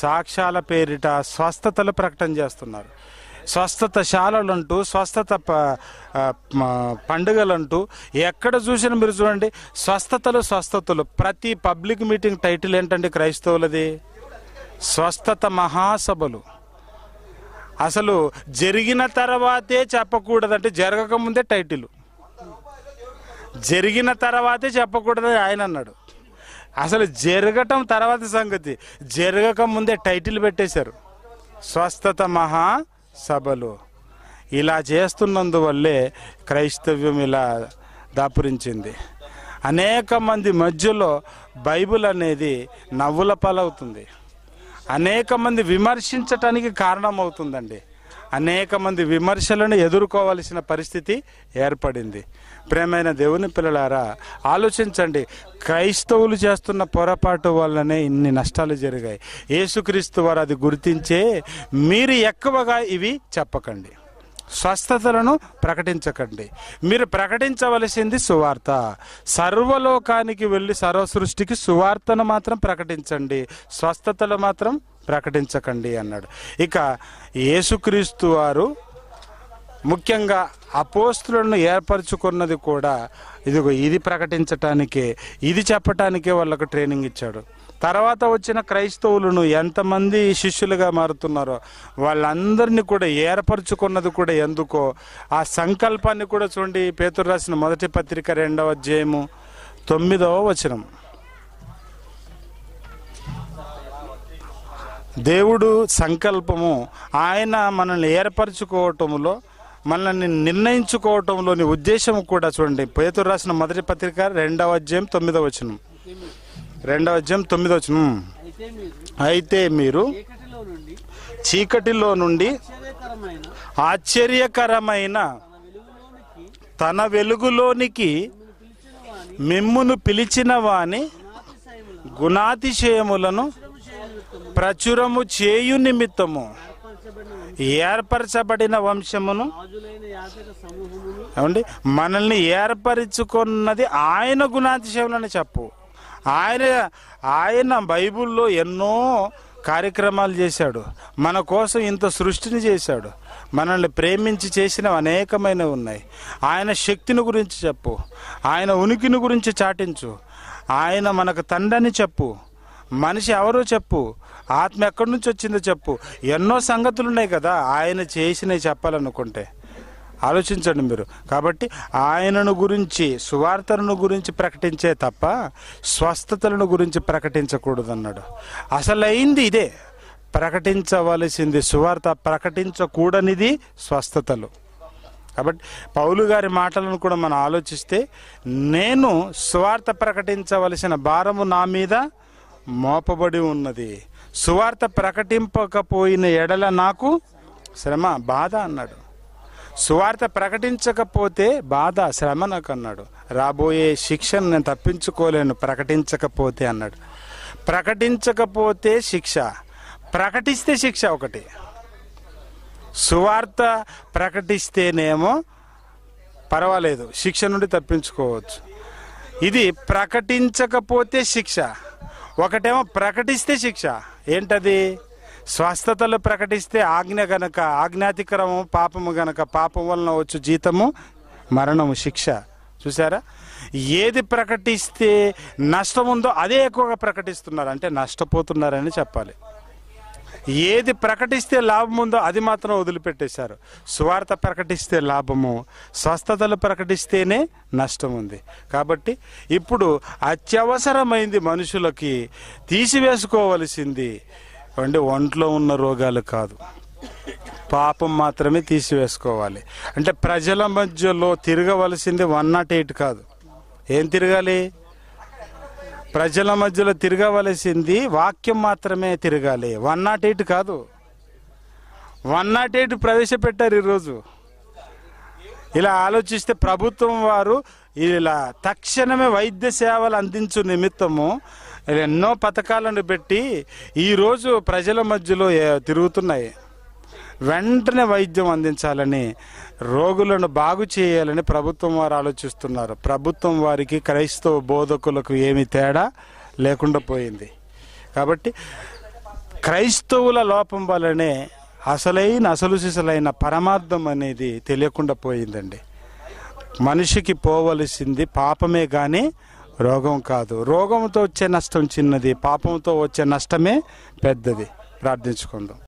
Speaker 1: సాక్ష్యాల పేరిట స్వస్థతలు ప్రకటన చేస్తున్నారు స్వస్థత శాలలంటూ స్వస్థత పండుగలంటూ ఎక్కడ చూసినా మీరు చూడండి స్వస్థతలు స్వస్థతలు ప్రతి పబ్లిక్ మీటింగ్ టైటిల్ ఏంటండి క్రైస్తవులది స్వస్థత మహాసభలు అసలు జరిగిన తర్వాతే చెప్పకూడదంటే జరగకముందే టైటిల్ జరిగిన తర్వాతే చెప్పకూడదని ఆయన అన్నాడు అసలు జరగటం తర్వాత సంగతి జరగకముందే టైటిల్ పెట్టేశారు స్వస్థత మహా సభలు ఇలా చేస్తున్నందువల్లే క్రైస్తవ్యం ఇలా దాపురించింది అనేక మంది మధ్యలో బైబుల్ అనేది నవ్వుల పాలవుతుంది అనేక మంది విమర్శించటానికి కారణమవుతుందండి అనేక మంది విమర్శలను ఎదుర్కోవలసిన పరిస్థితి ఏర్పడింది ప్రేమైన దేవుని పిల్లలారా ఆలోచించండి క్రైస్తవులు చేస్తున్న పొరపాటు వల్లనే ఇన్ని నష్టాలు జరిగాయి యేసుక్రీస్తు వారు అది గుర్తించే మీరు ఎక్కువగా ఇవి చెప్పకండి స్వస్థతలను ప్రకటించకండి మీరు ప్రకటించవలసింది సువార్త సర్వలోకానికి వెళ్ళి సర్వ సృష్టికి సువార్తను మాత్రం ప్రకటించండి స్వస్థతలు మాత్రం ప్రకటించకండి అన్నాడు ఇక యేసుక్రీస్తు వారు ముఖ్యంగా అపోస్తులను ఏర్పరచుకున్నది కూడా ఇదిగో ఇది ప్రకటించటానికే ఇది చెప్పటానికే వాళ్ళకు ట్రైనింగ్ ఇచ్చాడు తర్వాత వచ్చిన క్రైస్తవులను ఎంతమంది శిష్యులుగా మారుతున్నారో వాళ్ళందరినీ కూడా ఏర్పరచుకున్నది కూడా ఎందుకో ఆ సంకల్పాన్ని కూడా చూడండి పేతురు రాసిన మొదటి పత్రిక రెండవ అధ్యాయము తొమ్మిదవ వచనం దేవుడు సంకల్పము ఆయన మనల్ని ఏర్పరచుకోవటంలో మనల్ని నిర్ణయించుకోవటంలోని ఉద్దేశం కూడా చూడండి పేతురు రాసిన మొదటి పత్రిక రెండవ అధ్యాయం తొమ్మిదవ వచనం రెండవ అధ్యాయం తొమ్మిదో అయితే మీరు చీకటిలో నుండి ఆశ్చర్యకరమైన తన వెలుగులోనికి మిమ్మును పిలిచిన వాని గుణాతిశయములను ప్రచురము చేయు నిమిత్తము ఏర్పరచబడిన వంశమును ఏమండి మనల్ని ఏర్పరచుకున్నది ఆయన గుణాతిశయములని చెప్పు ఆయన ఆయన బైబిల్లో ఎన్నో కార్యక్రమాలు చేశాడు మన కోసం ఇంత సృష్టిని చేశాడు మనల్ని ప్రేమించి చేసిన అనేకమైన ఉన్నాయి ఆయన శక్తిని గురించి చెప్పు ఆయన ఉనికిని గురించి చాటించు ఆయన మనకు తండని చెప్పు మనిషి ఎవరో చెప్పు ఆత్మ ఎక్కడి నుంచి వచ్చిందో చెప్పు ఎన్నో సంగతులు ఉన్నాయి కదా ఆయన చేసినవి చెప్పాలనుకుంటే ఆలోచించండి మీరు కాబట్టి ఆయనను గురించి సువార్తలను గురించి ప్రకటించే తప్ప స్వస్థతలను గురించి ప్రకటించకూడదన్నాడు అసలైంది ఇదే ప్రకటించవలసింది సువార్త ప్రకటించకూడనిది స్వస్థతలు కాబట్టి పౌలు గారి మాటలను కూడా మనం ఆలోచిస్తే నేను సువార్త ప్రకటించవలసిన భారము నా మీద మోపబడి ఉన్నది సువార్త ప్రకటింపకపోయిన ఎడల నాకు శ్రమ బాధ అన్నాడు సువార్త ప్రకటించకపోతే బాధ శ్రమ నాకు అన్నాడు రాబోయే శిక్షను నేను తప్పించుకోలేను ప్రకటించకపోతే అన్నాడు ప్రకటించకపోతే శిక్ష ప్రకటిస్తే శిక్ష ఒకటి సువార్త ప్రకటిస్తేనేమో పర్వాలేదు శిక్ష నుండి తప్పించుకోవచ్చు ఇది ప్రకటించకపోతే శిక్ష ఒకటేమో ప్రకటిస్తే శిక్ష ఏంటది స్వస్థతలు ప్రకటిస్తే ఆజ్ఞ గనక ఆజ్ఞాతిక్రమం పాపము గనక పాపం వలన వచ్చు జీతము మరణము శిక్ష చూసారా ఏది ప్రకటిస్తే నష్టం ఉందో అదే ఎక్కువగా ప్రకటిస్తున్నారు అంటే నష్టపోతున్నారని చెప్పాలి ఏది ప్రకటిస్తే లాభం ఉందో అది మాత్రం వదిలిపెట్టేశారు సువార్త ప్రకటిస్తే లాభము స్వస్థతలు ప్రకటిస్తేనే నష్టం ఉంది కాబట్టి ఇప్పుడు అత్యవసరమైంది మనుషులకి తీసివేసుకోవలసింది అంటే ఒంట్లో ఉన్న రోగాలు కాదు పాపం మాత్రమే తీసివేసుకోవాలి అంటే ప్రజల మధ్యలో తిరగవలసింది వన్ నాట్ ఎయిట్ కాదు ఏం తిరగాలి ప్రజల మధ్యలో తిరగవలసింది వాక్యం మాత్రమే తిరగాలి వన్ నాట్ ఎయిట్ కాదు వన్ నాట్ ఎయిట్ ప్రవేశపెట్టారు ఈరోజు ఇలా ఆలోచిస్తే ప్రభుత్వం వారు ఇలా తక్షణమే వైద్య సేవలు అందించు నిమిత్తము ఎన్నో పథకాలను పెట్టి ఈరోజు ప్రజల మధ్యలో తిరుగుతున్నాయి వెంటనే వైద్యం అందించాలని రోగులను బాగు చేయాలని ప్రభుత్వం వారు ఆలోచిస్తున్నారు ప్రభుత్వం వారికి క్రైస్తవ బోధకులకు ఏమి తేడా లేకుండా పోయింది కాబట్టి క్రైస్తవుల లోపం వలనే అసలైన అసలు సిసలైన పరమార్థం అనేది తెలియకుండా పోయిందండి మనిషికి పోవలసింది పాపమే కానీ రోగం కాదు రోగంతో వచ్చే నష్టం చిన్నది పాపంతో వచ్చే నష్టమే పెద్దది ప్రార్థించుకుందాం